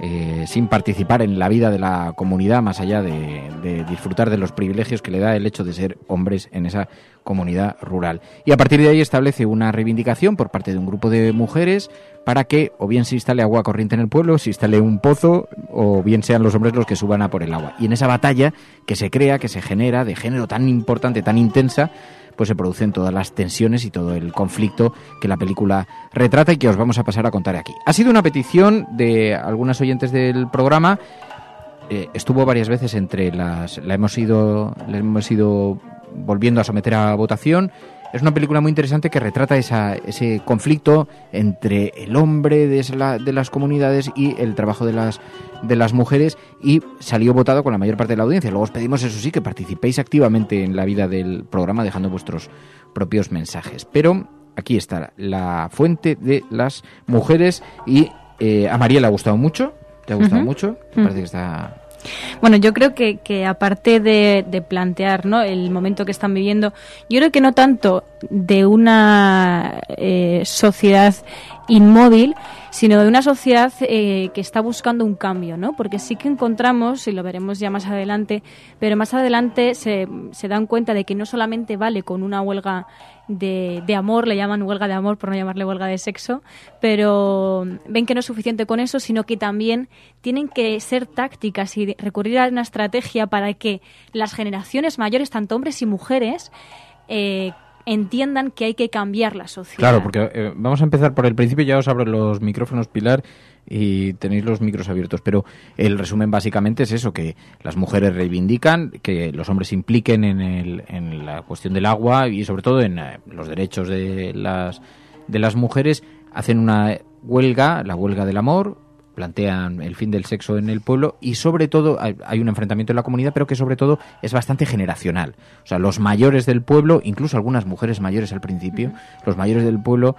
eh, sin participar en la vida de la comunidad más allá de, de, disfrutar de los privilegios que le da el hecho de ser hombres en esa comunidad rural. Y a partir de ahí establece una reivindicación por parte de un grupo de mujeres para que o bien se instale agua corriente en el pueblo, se instale un pozo o bien sean los hombres los que suban a por el agua. Y en esa batalla que se crea, que se genera de género tan importante, tan intensa, pues se producen todas las tensiones y todo el conflicto que la película retrata y que os vamos a pasar a contar aquí. Ha sido una petición de algunas oyentes del programa. Eh, estuvo varias veces entre las. La hemos ido. La hemos ido volviendo a someter a votación es una película muy interesante que retrata esa, ese conflicto entre el hombre de, las comunidades y el trabajo de las, de las mujeres y salió votado con la mayor parte de la audiencia. Luego os pedimos, eso sí, que participéis activamente en la vida del programa dejando vuestros propios mensajes. Pero aquí está la fuente de las mujeres y eh, a María le ha gustado mucho. ¿Te ha gustado mucho? ¿Te parece que está bueno, yo creo que, aparte de, plantear ¿no? el momento que están viviendo, yo creo que no tanto de una eh, sociedad inmóvil, sino de una sociedad eh, que está buscando un cambio, ¿no? Porque sí que encontramos, y lo veremos ya más adelante, pero más adelante se, dan cuenta de que no solamente vale con una huelga de, amor, le llaman huelga de amor por no llamarle huelga de sexo, pero ven que no es suficiente con eso, sino que también tienen que ser tácticas y recurrir a una estrategia para que las generaciones mayores, tanto hombres y mujeres, eh, entiendan que hay que cambiar la sociedad. Claro, porque eh, vamos a empezar por el principio, ya os abro los micrófonos, Pilar, y tenéis los micros abiertos, pero el resumen básicamente es eso, que las mujeres reivindican, que los hombres se impliquen en, la cuestión del agua y sobre todo en eh, los derechos de las, de las mujeres, hacen una huelga, la huelga del amor, plantean el fin del sexo en el pueblo y sobre todo hay, un enfrentamiento en la comunidad, pero que sobre todo es bastante generacional. O sea, los mayores del pueblo, incluso algunas mujeres mayores al principio, los mayores del pueblo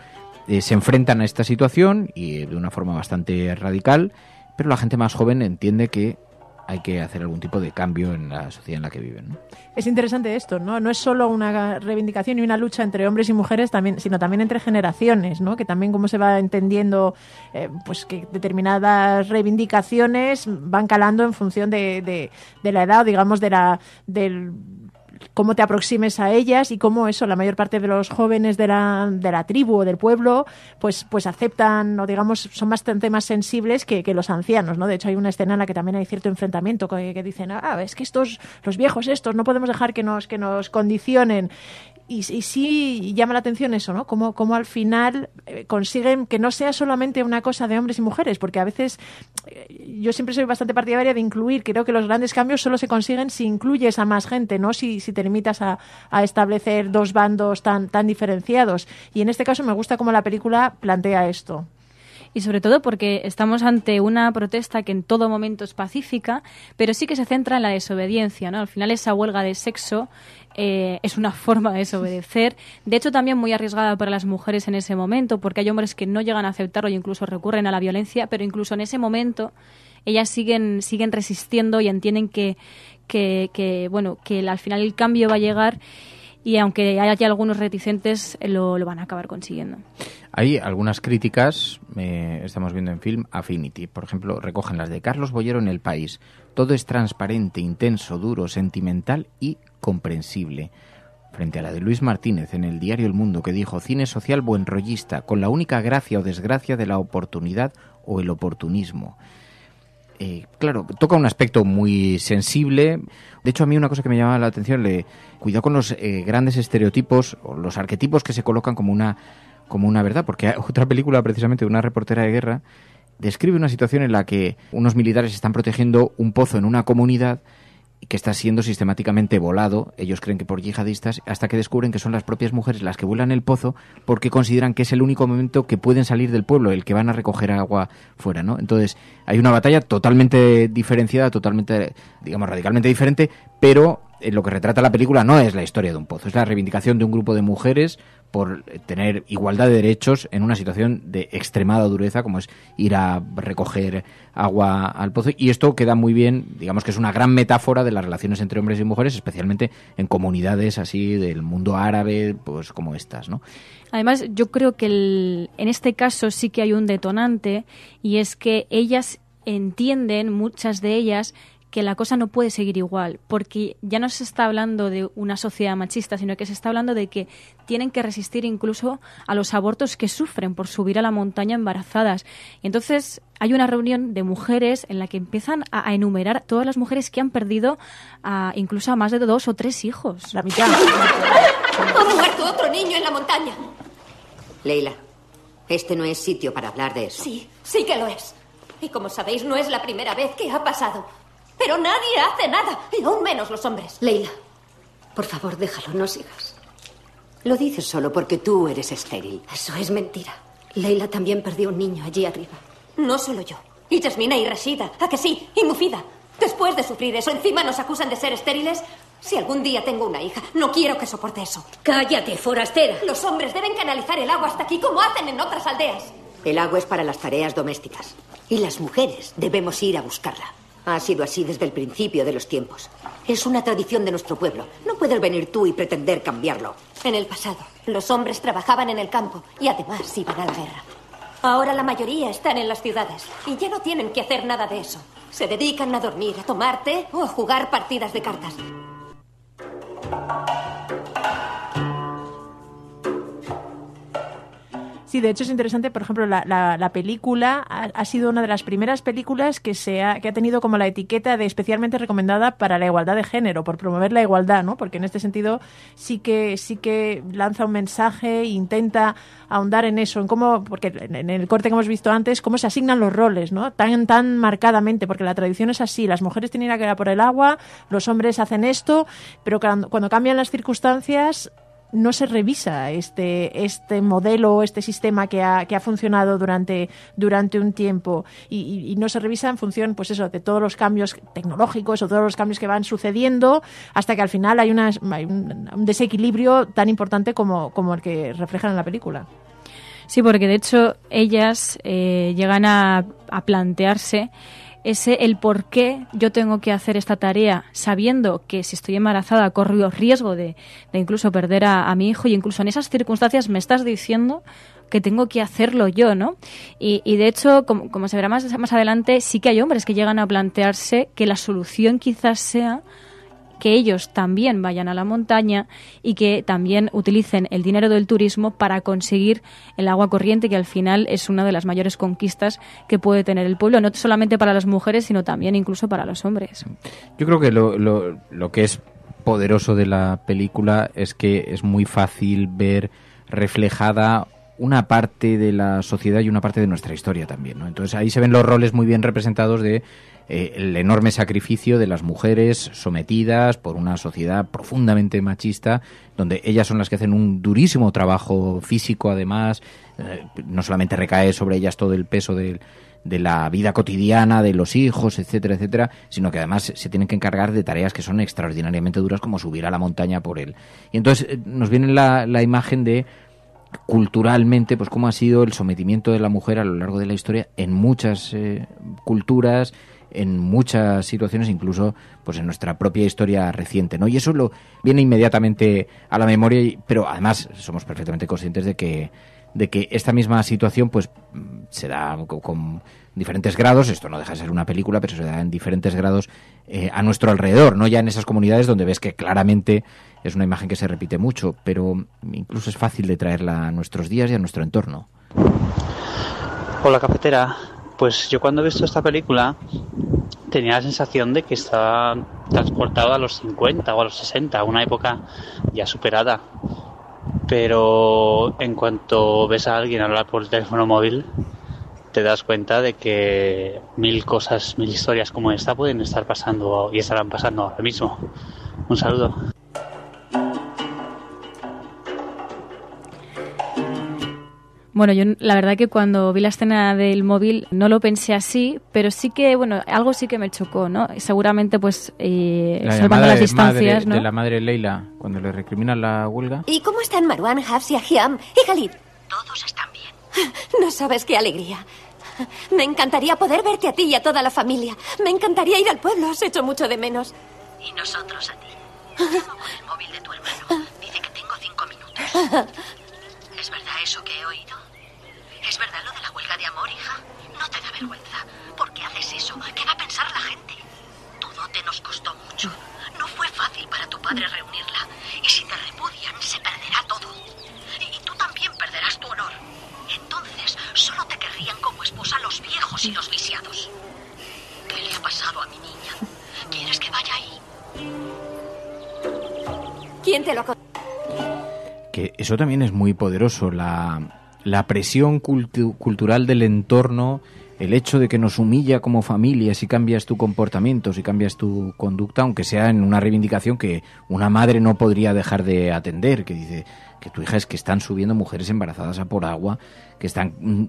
eh, se enfrentan a esta situación y eh, de una forma bastante radical, pero la gente más joven entiende que hay que hacer algún tipo de cambio en la sociedad en la que viven. Es interesante esto, ¿no? No es solo una reivindicación y una lucha entre hombres y mujeres, también, sino también entre generaciones, ¿no? Que también como se va entendiendo eh, pues que determinadas reivindicaciones van calando en función de, de la edad, digamos, de la, del cómo te aproximes a ellas y cómo eso, la mayor parte de los jóvenes de la, de la tribu o del pueblo, pues, pues aceptan o digamos son bastante más sensibles que, los ancianos, ¿no? De hecho hay una escena en la que también hay cierto enfrentamiento que, dicen, ah, es que estos, los viejos estos, no podemos dejar que nos, que nos condicionen. Y, y, sí llama la atención eso, ¿no? Cómo, al final eh, consiguen que no sea solamente una cosa de hombres y mujeres, porque a veces eh, yo siempre soy bastante partidaria de incluir. Creo que los grandes cambios solo se consiguen si incluyes a más gente, ¿no? Si, si te limitas a, establecer dos bandos tan, tan diferenciados. Y en este caso me gusta cómo la película plantea esto y sobre todo porque estamos ante una protesta que en todo momento es pacífica, pero sí que se centra en la desobediencia, ¿no? Al final esa huelga de sexo eh, es una forma de desobedecer. De hecho, también muy arriesgada para las mujeres en ese momento, porque hay hombres que no llegan a aceptarlo y e incluso recurren a la violencia, pero incluso en ese momento ellas siguen, siguen resistiendo y entienden que, que, bueno, que al final el cambio va a llegar y aunque haya algunos reticentes, lo, van a acabar consiguiendo. Hay algunas críticas, eh, estamos viendo en film, Affinity, por ejemplo, recogen las de Carlos Boyero en El País. Todo es transparente, intenso, duro, sentimental y comprensible frente a la de Luis Martínez en el diario El Mundo, que dijo cine social buenrollista, con la única gracia o desgracia de la oportunidad o el oportunismo. Eh, claro, toca un aspecto muy sensible. De hecho, a mí una cosa que me llamaba la atención, le cuidado con los eh, grandes estereotipos o los arquetipos que se colocan como una, como una verdad, porque *laughs* otra película precisamente de una reportera de guerra describe una situación en la que unos militares están protegiendo un pozo en una comunidad que está siendo sistemáticamente volado, ellos creen que por yihadistas, hasta que descubren que son las propias mujeres las que vuelan el pozo porque consideran que es el único momento que pueden salir del pueblo, el que van a recoger agua fuera, ¿no? Entonces, hay una batalla totalmente diferenciada, totalmente, digamos, radicalmente diferente, pero eh, lo que retrata la película no es la historia de un pozo, es la reivindicación de un grupo de mujeres por tener igualdad de derechos en una situación de extremada dureza como es ir a recoger agua al pozo. Y esto queda muy bien, digamos que es una gran metáfora de las relaciones entre hombres y mujeres, especialmente en comunidades así del mundo árabe, pues como estas, ¿no? Además, yo creo que el, en este caso sí que hay un detonante y es que ellas entienden, muchas de ellas, que la cosa no puede seguir igual, porque ya no se está hablando de una sociedad machista, sino que se está hablando de que tienen que resistir incluso a los abortos que sufren por subir a la montaña embarazadas. Y entonces hay una reunión de mujeres en la que empiezan a, enumerar todas las mujeres que han perdido incluso a más de dos o tres hijos. La mitad. *laughs* ha muerto otro niño en la montaña. Leila, este no es sitio para hablar de eso. Sí, sí que lo es. Y como sabéis, no es la primera vez que ha pasado. Pero nadie hace nada, y aún menos los hombres. Leila, por favor, déjalo, no sigas. Lo dices solo porque tú eres estéril. Eso es mentira. Leila también perdió un niño allí arriba. No solo yo. Y Jasmina y Rashida. ¿A que sí? Y Mufida. Después de sufrir eso, encima nos acusan de ser estériles. Si algún día tengo una hija, no quiero que soporte eso. Cállate, forastera. Los hombres deben canalizar el agua hasta aquí como hacen en otras aldeas. El agua es para las tareas domésticas. Y las mujeres debemos ir a buscarla. Ha sido así desde el principio de los tiempos. Es una tradición de nuestro pueblo. No puedes venir tú y pretender cambiarlo. En el pasado, los hombres trabajaban en el campo y además iban a la guerra. Ahora la mayoría están en las ciudades y ya no tienen que hacer nada de eso. Se dedican a dormir, a tomar té o a jugar partidas de cartas. Sí, de hecho es interesante, por ejemplo, la, película ha, sido una de las primeras películas que, se ha, tenido como la etiqueta de especialmente recomendada para la igualdad de género, por promover la igualdad, ¿no? Porque en este sentido sí que, sí que lanza un mensaje e intenta ahondar en eso, en cómo, porque en el corte que hemos visto antes, cómo se asignan los roles, ¿no? Tan, tan marcadamente, porque la tradición es así, las mujeres tienen que ir a por el agua, los hombres hacen esto, pero cuando cambian las circunstancias, no se revisa este, este modelo, este sistema que ha, que ha funcionado durante, durante un tiempo y, no se revisa en función, pues eso, de todos los cambios tecnológicos o todos los cambios que van sucediendo hasta que al final hay, una, un, desequilibrio tan importante como, como el que reflejan en la película. Sí, porque de hecho ellas eh, llegan a, a plantearse ese el por qué yo tengo que hacer esta tarea sabiendo que si estoy embarazada corro riesgo de, de incluso perder a, mi hijo y incluso en esas circunstancias me estás diciendo que tengo que hacerlo yo, ¿no? Y, y de hecho, como, como, se verá más, más adelante, sí que hay hombres que llegan a plantearse que la solución quizás sea que ellos también vayan a la montaña y que también utilicen el dinero del turismo para conseguir el agua corriente, que al final es una de las mayores conquistas que puede tener el pueblo, no solamente para las mujeres, sino también incluso para los hombres. Yo creo que lo, que es poderoso de la película es que es muy fácil ver reflejada una parte de la sociedad y una parte de nuestra historia también. ¿no? Entonces ahí se ven los roles muy bien representados de eh, el enorme sacrificio de las mujeres sometidas por una sociedad profundamente machista, donde ellas son las que hacen un durísimo trabajo físico además, eh, no solamente recae sobre ellas todo el peso de la vida cotidiana, de los hijos, etcétera, etcétera, sino que además se tienen que encargar de tareas que son extraordinariamente duras, como subir a la montaña por él. Y entonces eh, nos viene la, imagen de culturalmente, pues cómo ha sido el sometimiento de la mujer a lo largo de la historia en muchas culturas, en muchas situaciones, incluso pues en nuestra propia historia reciente, ¿no? Y eso lo viene inmediatamente a la memoria, pero además somos perfectamente conscientes de que de que esta misma situación pues se da con, diferentes grados, esto no deja de ser una película, pero se da en diferentes grados eh, a nuestro alrededor, no ya en esas comunidades donde ves que claramente es una imagen que se repite mucho, pero incluso es fácil de traerla a nuestros días y a nuestro entorno. Hola cafetera, pues yo cuando he visto esta película tenía la sensación de que estaba transportado a los 50 o a los 60, una época ya superada. Pero en cuanto ves a alguien hablar por el teléfono móvil, te das cuenta de que mil cosas, mil historias como esta pueden estar pasando y estarán pasando ahora mismo. Un saludo. Bueno, yo la verdad que cuando vi la escena del móvil no lo pensé así, pero sí que, bueno, algo sí que me chocó, ¿no? Seguramente, pues, eh, salvando las distancias, madre, de la madre Leila, cuando le recriminan la huelga. ¿Y cómo están Marwan, Hafs y y Khalid? Todos están bien. No sabes qué alegría. Me encantaría poder verte a ti y a toda la familia. Me encantaría ir al pueblo, os echo mucho de menos. Y nosotros a ti. el móvil de tu hermano. Dice que tengo cinco minutos. *laughs* de amor, hija. No te da vergüenza. ¿Por qué haces eso? ¿Qué va a pensar la gente? Todo te nos costó mucho. No fue fácil para tu padre reunirla. Y si te repudian, se perderá todo. Y, y tú también perderás tu honor. Entonces, solo te querrían como esposa los viejos y los viciados. ¿Qué le ha pasado a mi niña? ¿Quieres que vaya ahí? ¿Quién te lo ha Que eso también es muy poderoso, la la presión cultural del entorno, el hecho de que nos humilla como familia si cambias tu comportamiento, si cambias tu conducta, aunque sea en una reivindicación que una madre no podría dejar de atender, que dice que tu hija es que están subiendo mujeres embarazadas a por agua, que están mm,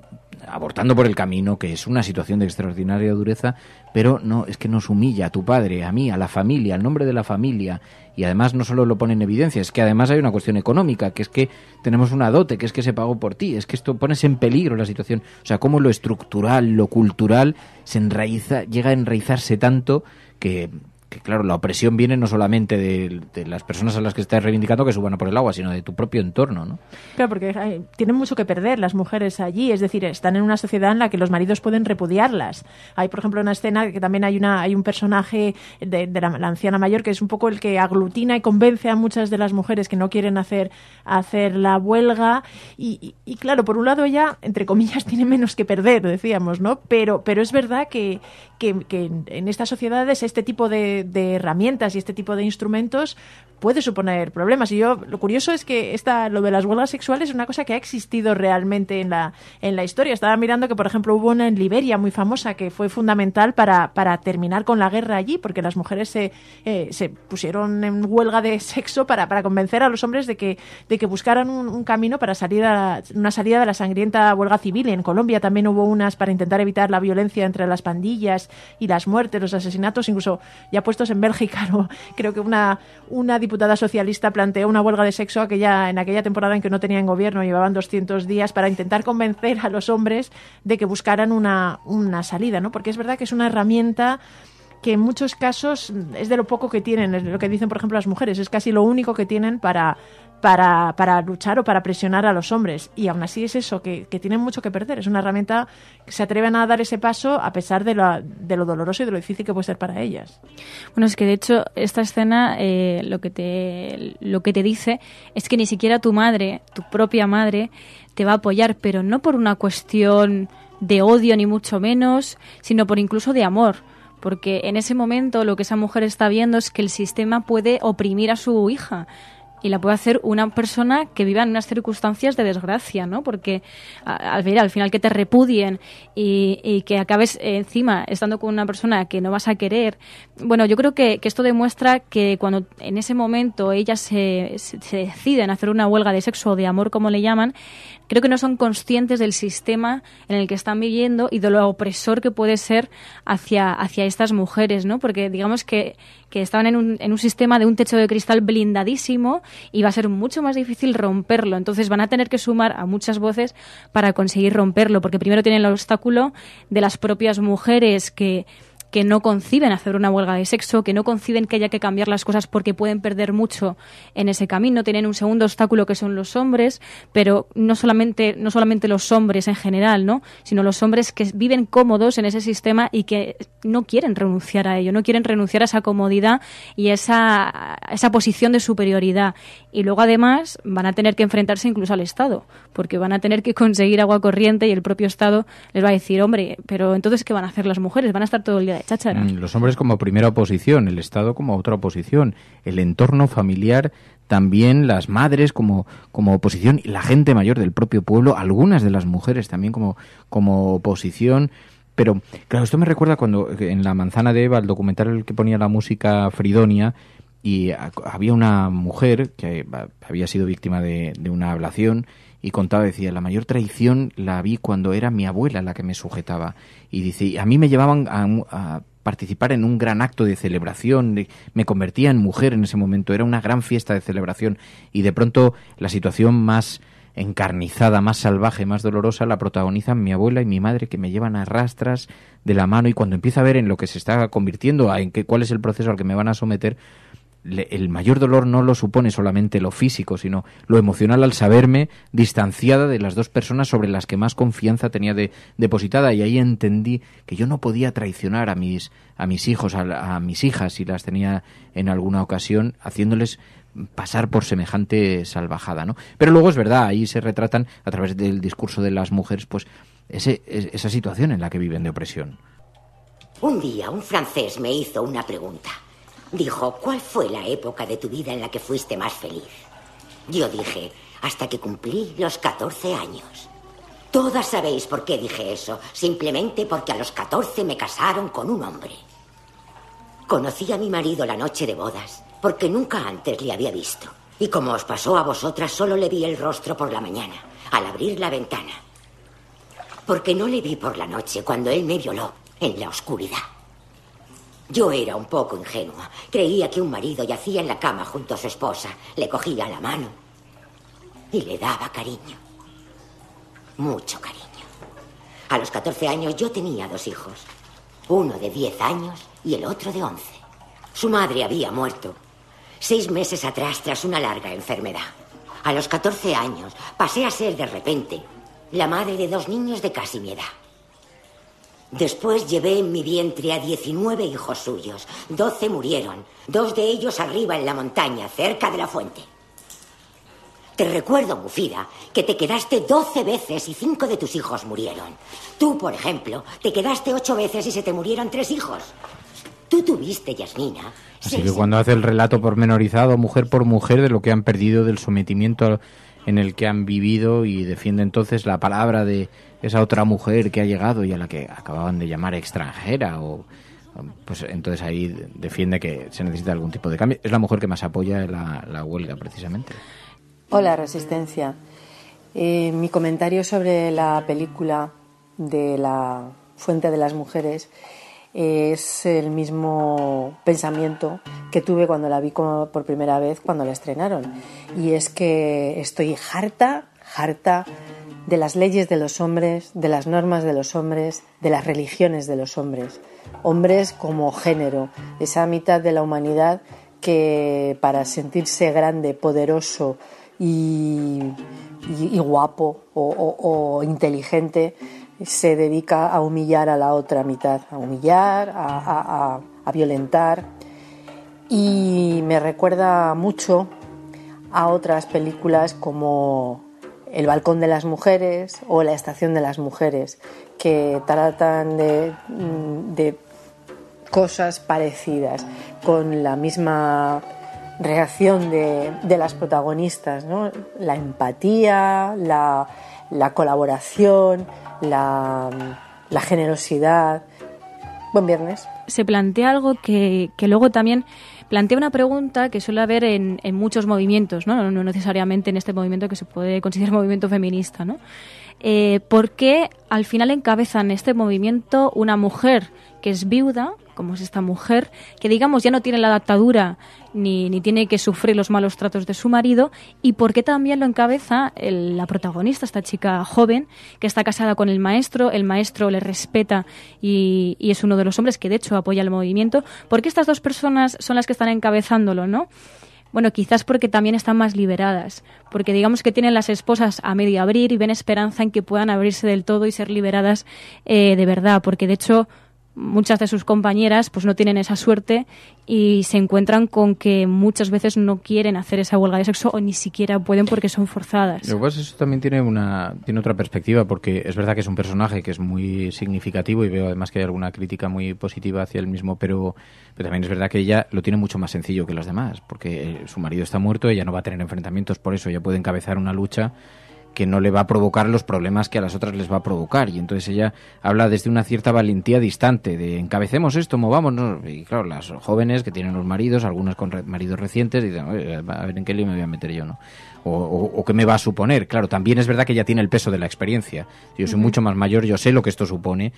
abortando por el camino, que es una situación de extraordinaria dureza, pero no, es que nos humilla a tu padre, a mí, a la familia, al nombre de la familia, y además no solo lo pone en evidencia, es que además hay una cuestión económica, que es que tenemos una dote, que es que se pagó por ti, es que esto pones en peligro la situación, o sea, cómo lo estructural, lo cultural se enraiza, llega a enraizarse tanto que que claro, la opresión viene no solamente de, las personas a las que estás reivindicando que suban a por el agua, sino de tu propio entorno, ¿no? Claro, porque tienen mucho que perder las mujeres allí, es decir, están en una sociedad en la que los maridos pueden repudiarlas. Hay, por ejemplo, una escena que también hay, una, hay un personaje de, la, anciana mayor que es un poco el que aglutina y convence a muchas de las mujeres que no quieren hacer, hacer la huelga. Y, claro, por un lado ella, entre comillas, *laughs* tiene menos que perder, decíamos, ¿no? Pero, pero es verdad que, que, en estas sociedades este tipo de de herramientas y este tipo de instrumentos puede suponer problemas. Y yo, lo curioso es que esta, lo de las huelgas sexuales es una cosa que ha existido realmente en la, en la historia. Estaba mirando que, por ejemplo, hubo una en Liberia muy famosa que fue fundamental para, para terminar con la guerra allí, porque las mujeres se, eh, se pusieron en huelga de sexo para, para convencer a los hombres de que, de que buscaran un, camino para salir a una salida de la sangrienta huelga civil. en Colombia también hubo unas para intentar evitar la violencia entre las pandillas y las muertes, los asesinatos, incluso ya puestos en Bélgica, *laughs* creo que una, una diputada socialista planteó una huelga de sexo aquella, en aquella temporada en que no tenían gobierno, llevaban 200 días, para intentar convencer a los hombres de que buscaran una, una salida, ¿no? Porque es verdad que es una herramienta que en muchos casos es de lo poco que tienen, es lo que dicen, por ejemplo, las mujeres, es casi lo único que tienen para, para, luchar o para presionar a los hombres. Y aún así es eso, que, tienen mucho que perder. Es una herramienta que se atreven a dar ese paso a pesar de lo, de lo doloroso y de lo difícil que puede ser para ellas. Bueno, es que de hecho esta escena eh, lo, que te, lo que te dice es que ni siquiera tu madre, tu propia madre, te va a apoyar, pero no por una cuestión de odio ni mucho menos, sino por incluso de amor porque en ese momento lo que esa mujer está viendo es que el sistema puede oprimir a su hija y la puede hacer una persona que viva en unas circunstancias de desgracia, ¿no? Porque al ver al final que te repudien y, que acabes eh, encima estando con una persona que no vas a querer, bueno, yo creo que, esto demuestra que cuando en ese momento ellas se, se, deciden hacer una huelga de sexo o de amor, como le llaman, creo que no son conscientes del sistema en el que están viviendo y de lo opresor que puede ser hacia, hacia estas mujeres, ¿no? Porque digamos que, que estaban en un, en un sistema de un techo de cristal blindadísimo y va a ser mucho más difícil romperlo. Entonces van a tener que sumar a muchas voces para conseguir romperlo, porque primero tienen el obstáculo de las propias mujeres que que no conciben hacer una huelga de sexo, que no conciben que haya que cambiar las cosas porque pueden perder mucho en ese camino. Tienen un segundo obstáculo que son los hombres, pero no solamente, no solamente los hombres en general, ¿no? sino los hombres que viven cómodos en ese sistema y que no quieren renunciar a ello, no quieren renunciar a esa comodidad y esa, esa posición de superioridad. Y luego además van a tener que enfrentarse incluso al Estado, porque van a tener que conseguir agua corriente y el propio Estado les va a decir, hombre, pero entonces ¿qué van a hacer las mujeres? ¿Van a estar todo el día Mm, los hombres como primera oposición, el Estado como otra oposición, el entorno familiar también, las madres como, como oposición y la gente mayor del propio pueblo, algunas de las mujeres también como, oposición. Pero, claro, esto me recuerda cuando eh, en La manzana de Eva, el documental que ponía la música Fridonia, y había una mujer que eh, había sido víctima de una ablación y contaba, decía, la mayor traición la vi cuando era mi abuela la que me sujetaba. Y dice, a mí me llevaban a, participar en un gran acto de celebración, me convertía en mujer en ese momento, era una gran fiesta de celebración y de pronto la situación más encarnizada, más salvaje, más dolorosa, la protagonizan mi abuela y mi madre que me llevan a rastras de la mano y cuando empieza a ver en lo que se está convirtiendo, en qué, cuál es el proceso al que me van a someter, el mayor dolor no lo supone solamente lo físico, sino lo emocional al saberme distanciada de las dos personas sobre las que más confianza tenía depositada. Y ahí entendí que yo no podía traicionar a mis, a mis hijos, a, mis hijas, si las tenía en alguna ocasión, haciéndoles pasar por semejante salvajada, ¿no? Pero luego es verdad, ahí se retratan a través del discurso de las mujeres, pues ese, esa situación en la que viven de opresión. Un día un francés me hizo una pregunta. Dijo, ¿cuál fue la época de tu vida en la que fuiste más feliz? Yo dije, hasta que cumplí los 14 años. Todas sabéis por qué dije eso, simplemente porque a los 14 me casaron con un hombre. Conocí a mi marido la noche de bodas, porque nunca antes le había visto. Y como os pasó a vosotras, solo le vi el rostro por la mañana, al abrir la ventana. Porque no le vi por la noche cuando él me violó, en la oscuridad. Yo era un poco ingenua. Creía que un marido yacía en la cama junto a su esposa. Le cogía la mano y le daba cariño. Mucho cariño. A los 14 años yo tenía dos hijos. Uno de 10 años y el otro de 11. Su madre había muerto seis meses atrás tras una larga enfermedad. A los 14 años pasé a ser de repente la madre de dos niños de casi mi edad. Después llevé en mi vientre a 19 hijos suyos. Doce murieron, dos de ellos arriba en la montaña, cerca de la fuente. Te recuerdo, Mufida, que te quedaste 12 veces y cinco de tus hijos murieron. Tú, por ejemplo, te quedaste ocho veces y se te murieron tres hijos. Tú tuviste, Yasmina. Así que cuando hace el relato pormenorizado, mujer por mujer, de lo que han perdido, del sometimiento en el que han vivido y defiende entonces la palabra de esa otra mujer que ha llegado y a la que acababan de llamar extranjera o pues entonces ahí defiende que se necesita algún tipo de cambio. Es la mujer que más apoya la, huelga precisamente. Hola, Resistencia. Eh, mi comentario sobre la película de la Fuente de las Mujeres eh, es el mismo pensamiento que tuve cuando la vi por primera vez cuando la estrenaron. Y es que estoy harta, harta de las leyes de los hombres, de las normas de los hombres, de las religiones de los hombres. Hombres como género, esa mitad de la humanidad que para sentirse grande, poderoso y, guapo o, inteligente se dedica a humillar a la otra mitad, a humillar, a violentar. Y me recuerda mucho a otras películas como el balcón de las mujeres o la estación de las mujeres, que tratan de, mm, cosas parecidas, con la misma reacción de, las protagonistas, la empatía, la, colaboración, mm, la, generosidad. Buen viernes. Se plantea algo que, que luego también plantea una pregunta que suele haber en, muchos movimientos, ¿no? ¿no? necesariamente en este movimiento que se puede considerar *laughs* movimiento feminista, ¿no? eh, por qué al final encabezan este movimiento una mujer que es viuda, como es esta mujer, que digamos ya no tiene la adaptadura ni, tiene que sufrir los malos tratos de su marido, y por qué también lo encabeza la protagonista, esta chica joven, que está casada con el maestro, el maestro le respeta y, es uno de los hombres que de hecho apoya el movimiento, ¿Por qué estas dos personas son las que están encabezándolo, ¿no? Bueno, quizás porque también están más liberadas, porque digamos que tienen las esposas a medio abrir y ven esperanza en que puedan abrirse del todo y ser liberadas eh, de verdad, porque de hecho muchas de sus compañeras pues no tienen esa suerte y se encuentran con que muchas veces no quieren hacer esa huelga de sexo o ni siquiera pueden porque son forzadas. Lo eso también tiene una tiene otra perspectiva porque es verdad que es un personaje que es muy significativo y veo además que hay alguna crítica muy positiva hacia él mismo, pero, pero también es verdad que ella lo tiene mucho más sencillo que las demás porque eh, su marido está muerto, ella no va a tener enfrentamientos, por eso ella puede encabezar una lucha que no le va a provocar los problemas que a las otras les va a provocar. Y entonces ella habla desde una cierta valentía distante, de encabecemos esto, movámonos. Y claro, las jóvenes que tienen los maridos, algunas con maridos recientes, dicen, a ver en qué lío me voy a meter yo, ¿no? o, qué me va a suponer. Claro, también es verdad que ya tiene el peso de la experiencia. yo soy mucho más mayor, yo sé lo que esto supone,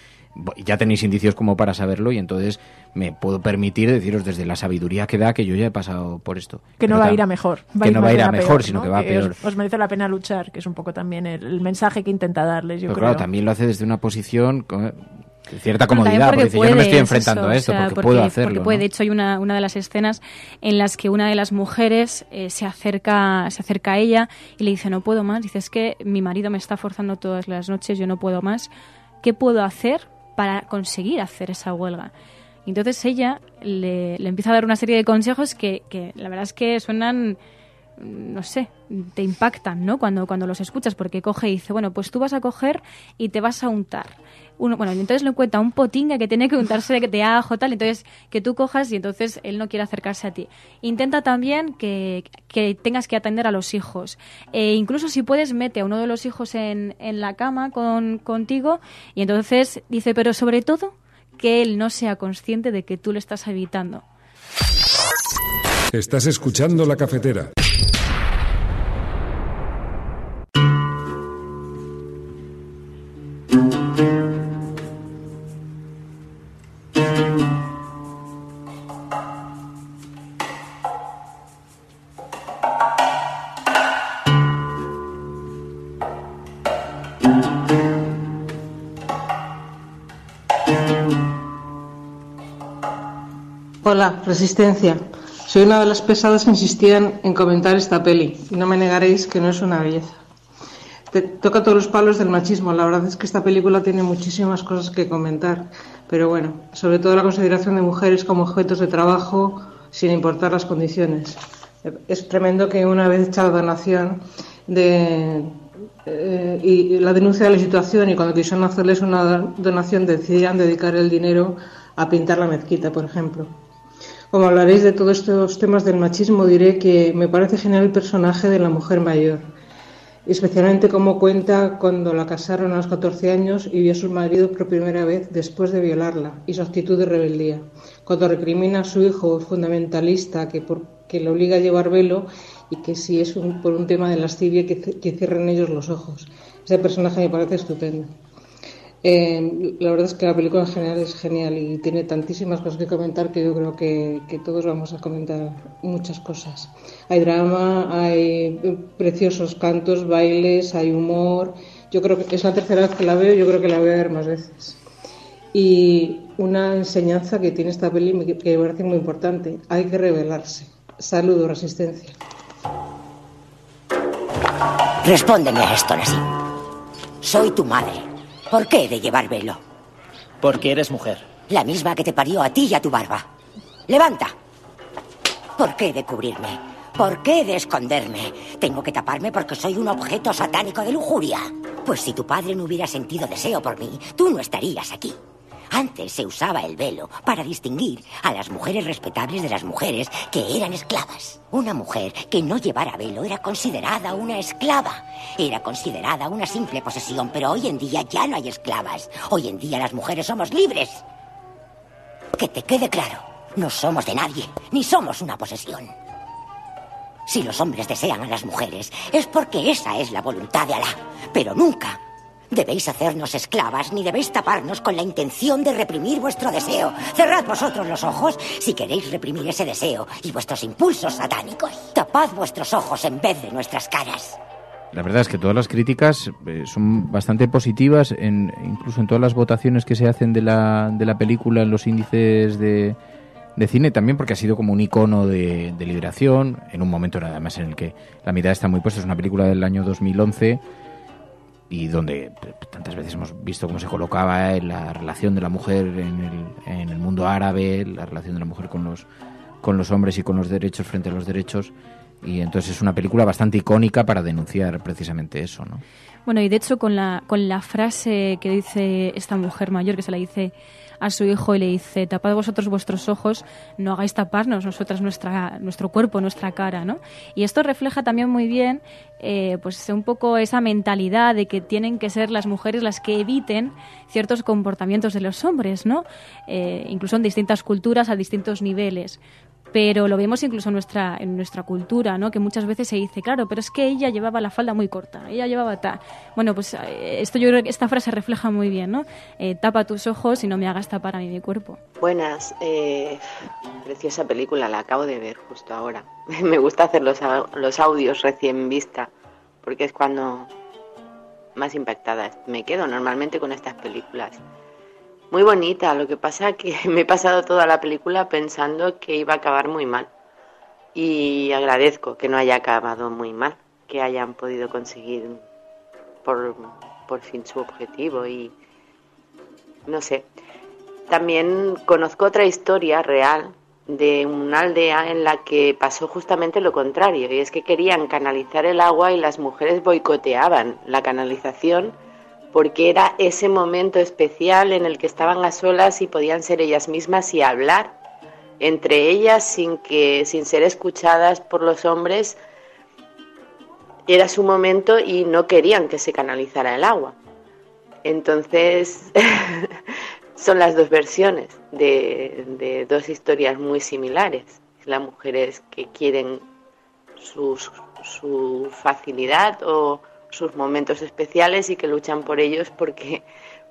ya tenéis indicios como para saberlo y entonces me puedo permitir deciros desde la sabiduría que da que yo ya he pasado por esto. Que no va a ir a mejor. que no va a ir a mejor, sino que va a peor. Os, merece la pena luchar, que es un poco también el, mensaje que intenta darles, yo creo. claro, también lo hace desde una posición este, cierta comodidad, porque, yo no me estoy enfrentando a esto, porque, puedo hacerlo. Porque puede. De hecho, hay una, de las escenas en las que una de las mujeres eh, se, acerca, se acerca a ella y le dice, no puedo más. Dice, es que mi marido me está forzando todas las noches, yo no puedo más. ¿Qué puedo hacer para conseguir hacer esa huelga? Entonces ella le, empieza a dar una serie de consejos que, la verdad es que suenan no sé, te impactan, ¿no? Cuando, cuando los escuchas, porque coge y dice, bueno, pues tú vas a coger y te vas a untar bueno, entonces lo cuenta un potinga que tiene que untarse de ajo, tal, entonces que tú cojas y entonces él no quiere acercarse a ti. Intenta también que, tengas que atender a los hijos. E incluso si puedes, mete a uno de los hijos en, la cama con, contigo y entonces dice, pero sobre todo que él no sea consciente de que tú le estás evitando. Estás escuchando la cafetera. Resistencia. Soy una de las pesadas que insistían en comentar esta peli, y no me negaréis que no es una belleza. toca todos los palos del machismo. La verdad es que esta película tiene muchísimas cosas que comentar, pero bueno, sobre todo la consideración de mujeres como objetos de trabajo sin importar las condiciones. Es tremendo que una vez hecha la donación eh, y la denuncia de la situación y cuando quisieron hacerles una donación decidieran dedicar el dinero a pintar la mezquita, por ejemplo. Como hablaréis de todos estos temas del machismo, diré que me parece genial el personaje de la mujer mayor, especialmente como cuenta cuando la casaron a los 14 años y vio a su marido por primera vez después de violarla y su actitud de rebeldía, cuando recrimina a su hijo fundamentalista que, le obliga a llevar velo y que si es por un tema de lascivia que, que cierren ellos los ojos. Ese personaje me parece estupendo. Em, la verdad es que la película en general es genial y tiene tantísimas cosas que comentar que yo creo que, que todos vamos a comentar muchas cosas. Hay drama, hay eh, preciosos cantos, bailes, hay humor. Yo creo que es la tercera vez que la veo, yo creo que la voy a ver más veces. Y una enseñanza que tiene esta peli que me parece muy importante, hay que rebelarse. Saludo, resistencia. Respóndeme a esto, Nancy. Soy tu madre. ¿Por qué de llevar velo? Porque eres mujer. La misma que te parió a ti y a tu barba. Levanta. ¿Por qué de cubrirme? ¿Por qué de esconderme? Tengo que taparme porque soy un objeto satánico de lujuria. Pues si tu padre no hubiera sentido deseo por mí, tú no estarías aquí. Antes se usaba el velo para distinguir a las mujeres respetables de las mujeres que eran esclavas. Una mujer que no llevara velo era considerada una esclava. Era considerada una simple posesión, pero hoy en día ya no hay esclavas. Hoy en día las mujeres somos libres. Que te quede claro, no somos de nadie, ni somos una posesión. Si los hombres desean a las mujeres, es porque esa es la voluntad de Alá, pero nunca debéis hacernos esclavas ni debéis taparnos con la intención de reprimir vuestro deseo. Cerrad vosotros los ojos si queréis reprimir ese deseo y vuestros impulsos satánicos. Tapad vuestros ojos en vez de nuestras caras. La verdad es que todas las críticas eh, son bastante positivas, en, incluso en todas las votaciones que se hacen de la, de la película, en los índices de, de cine también porque ha sido como un icono de, liberación en un momento nada más en el que la mitad está muy puesta. Es una película del año 2011 y donde tantas veces hemos visto cómo se colocaba eh, la relación de la mujer en el, mundo árabe, la relación de la mujer con los, con los hombres y con los derechos frente a los derechos. Y entonces es una película bastante icónica para denunciar precisamente eso, ¿no? Bueno, y de hecho con la, con la frase que dice esta mujer mayor, que se la dice a su hijo y le dice, tapad vosotros vuestros ojos, no hagáis taparnos nosotras nuestra, nuestro cuerpo, nuestra cara, ¿no? Y esto refleja también muy bien, eh, pues un poco esa mentalidad de que tienen que ser las mujeres las que eviten ciertos comportamientos de los hombres, ¿no? Eh, incluso en distintas culturas, a distintos niveles pero lo vemos incluso en nuestra, en nuestra cultura, ¿no? que muchas veces se dice, claro, pero es que ella llevaba la falda muy corta, ella llevaba tal. Bueno, pues eh, esto yo creo que esta frase refleja muy bien, ¿no? Eh, tapa tus ojos y no me hagas tapar a mí mi cuerpo. Buenas, eh, preciosa película, la acabo de ver justo ahora. *laughs* me gusta hacer los, los audios recién vista, porque es cuando más impactada me quedo normalmente con estas películas muy bonita. Lo que pasa que *laughs* me he pasado toda la película pensando que iba a acabar muy mal. Y agradezco que no haya acabado muy mal, que hayan podido conseguir por, por fin su objetivo y no sé. También conozco otra historia real de una aldea en la que pasó justamente lo contrario, y es que querían canalizar el agua y las mujeres boicoteaban la canalización porque era ese momento especial en el que estaban a solas y podían ser ellas mismas y hablar entre ellas sin que sin ser escuchadas por los hombres era su momento y no querían que se canalizara el agua. Entonces *laughs* son las dos versiones de, dos historias muy similares. Las mujeres que quieren su, su facilidad o, sus momentos especiales y que luchan por ellos porque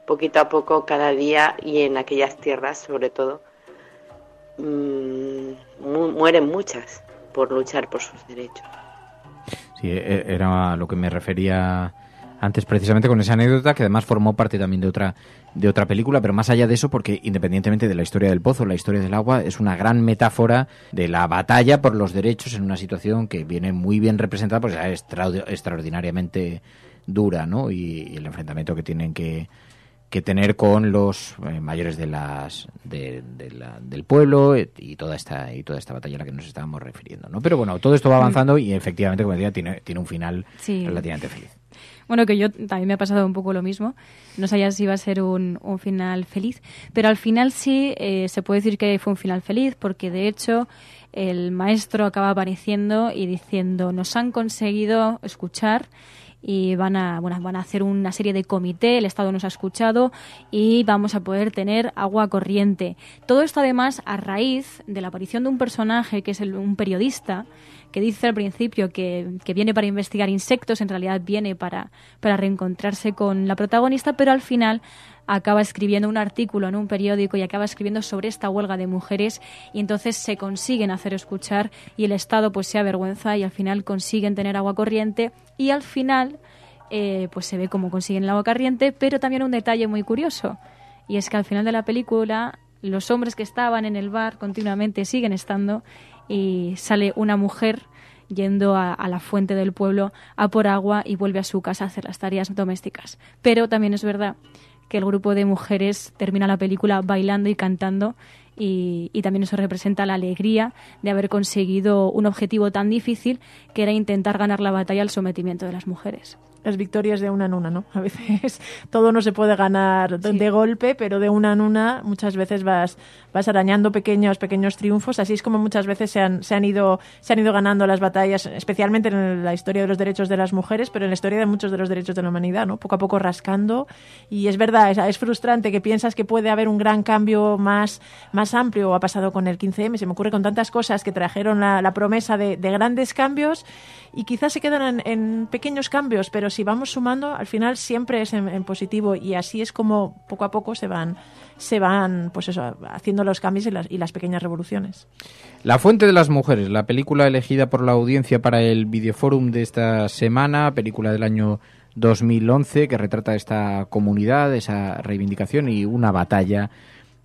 poquito a poco cada día y en aquellas tierras sobre todo mm, mueren muchas por luchar por sus derechos. Sí, e-, era lo que me refería antes precisamente con esa anécdota que además formó parte también de otra de otra película, pero más allá de eso porque independientemente de la historia del pozo, la historia del agua es una gran metáfora de la batalla por los derechos en una situación que viene muy bien representada porque es extraordinariamente dura, ¿no? Y, el enfrentamiento que tienen que que tener con los eh, mayores de las la, del pueblo eh, y toda esta y toda esta batalla a la que nos estábamos refiriendo no pero bueno todo esto va mm. avanzando y efectivamente como decía tiene, tiene un final relativamente feliz bueno, que yo también me ha pasado un poco lo mismo. No sabía si iba a ser un, final feliz, pero al final sí eh, se puede decir que fue un final feliz porque de hecho el maestro acaba apareciendo y diciendo nos han conseguido escuchar y van a, bueno, van a hacer una serie de comité, el Estado nos ha escuchado y vamos a poder tener agua corriente. Todo esto además a raíz de la aparición de un personaje que es un periodista que dice al principio que, viene para investigar insectos, en realidad viene para, para reencontrarse con la protagonista, pero al final acaba escribiendo un artículo en un periódico y acaba escribiendo sobre esta huelga de mujeres y entonces se consiguen hacer escuchar y el Estado pues se avergüenza y al final consiguen tener agua corriente y al final eh, pues se ve cómo consiguen el agua corriente, pero también un detalle muy curioso y es que al final de la película los hombres que estaban en el bar continuamente siguen estando y sale una mujer yendo a, la fuente del pueblo a por agua y vuelve a su casa a hacer las tareas domésticas. Pero también es verdad que el grupo de mujeres termina la película bailando y cantando y también eso representa la alegría de haber conseguido un objetivo tan difícil que era intentar ganar la batalla al sometimiento de las mujeres las victorias de una en una, ¿no? A veces *laughs* todo no se puede ganar de golpe, pero de una en una muchas veces vas, vas arañando pequeños, pequeños triunfos. Así es como muchas veces se han, se han, ido, se han ido ganando las batallas, especialmente en la historia de los derechos de las mujeres, pero en la historia de muchos de los derechos de la humanidad, ¿no? Poco a poco rascando. Y es verdad, es, frustrante que piensas que puede haber un gran cambio más, más amplio. Ha pasado con el 15M, se me ocurre con tantas cosas que trajeron la, promesa de grandes cambios y quizás se quedan en, pequeños cambios, pero si vamos sumando, al final siempre es en, positivo y así es como poco a poco se van, se van pues eso, haciendo los cambios y las, y las pequeñas revoluciones. La Fuente de las Mujeres, la película elegida por la audiencia para el videoforum de esta semana, película del año 2011 que retrata esta comunidad, esa reivindicación y una batalla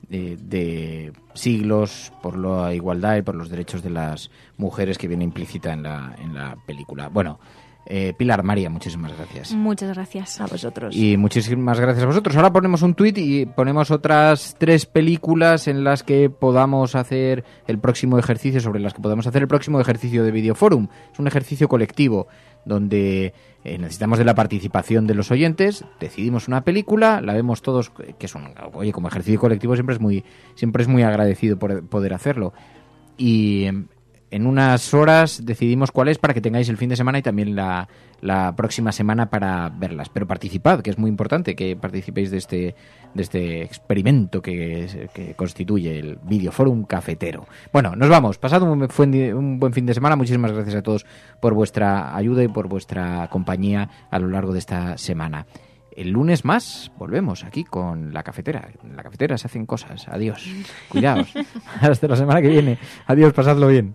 eh, de siglos por la igualdad y por los derechos de las mujeres que viene implícita en la, en la película. Bueno, eh, Pilar María, muchísimas gracias. Muchas gracias a vosotros. Y muchísimas gracias a vosotros. Ahora ponemos un tuit y ponemos otras tres películas en las que podamos hacer el próximo ejercicio, sobre las que podamos hacer el próximo ejercicio de Videoforum. Es un ejercicio colectivo donde eh, necesitamos de la participación de los oyentes, decidimos una película, la vemos todos, que es un, oye, como ejercicio colectivo siempre es muy, siempre es muy agradecido por poder hacerlo. Y en unas horas decidimos cuál es para que tengáis el fin de semana y también la, la, próxima semana para verlas. Pero participad, que es muy importante que participéis de este, de este experimento que, constituye el Forum Cafetero. Bueno, nos vamos. Pasad un, un buen fin de semana. Muchísimas gracias a todos por vuestra ayuda y por vuestra compañía a lo largo de esta semana. El lunes más volvemos aquí con la cafetera. En la cafetera se hacen cosas. Adiós. Cuidaos. *laughs* Hasta la semana que viene. Adiós. Pasadlo bien.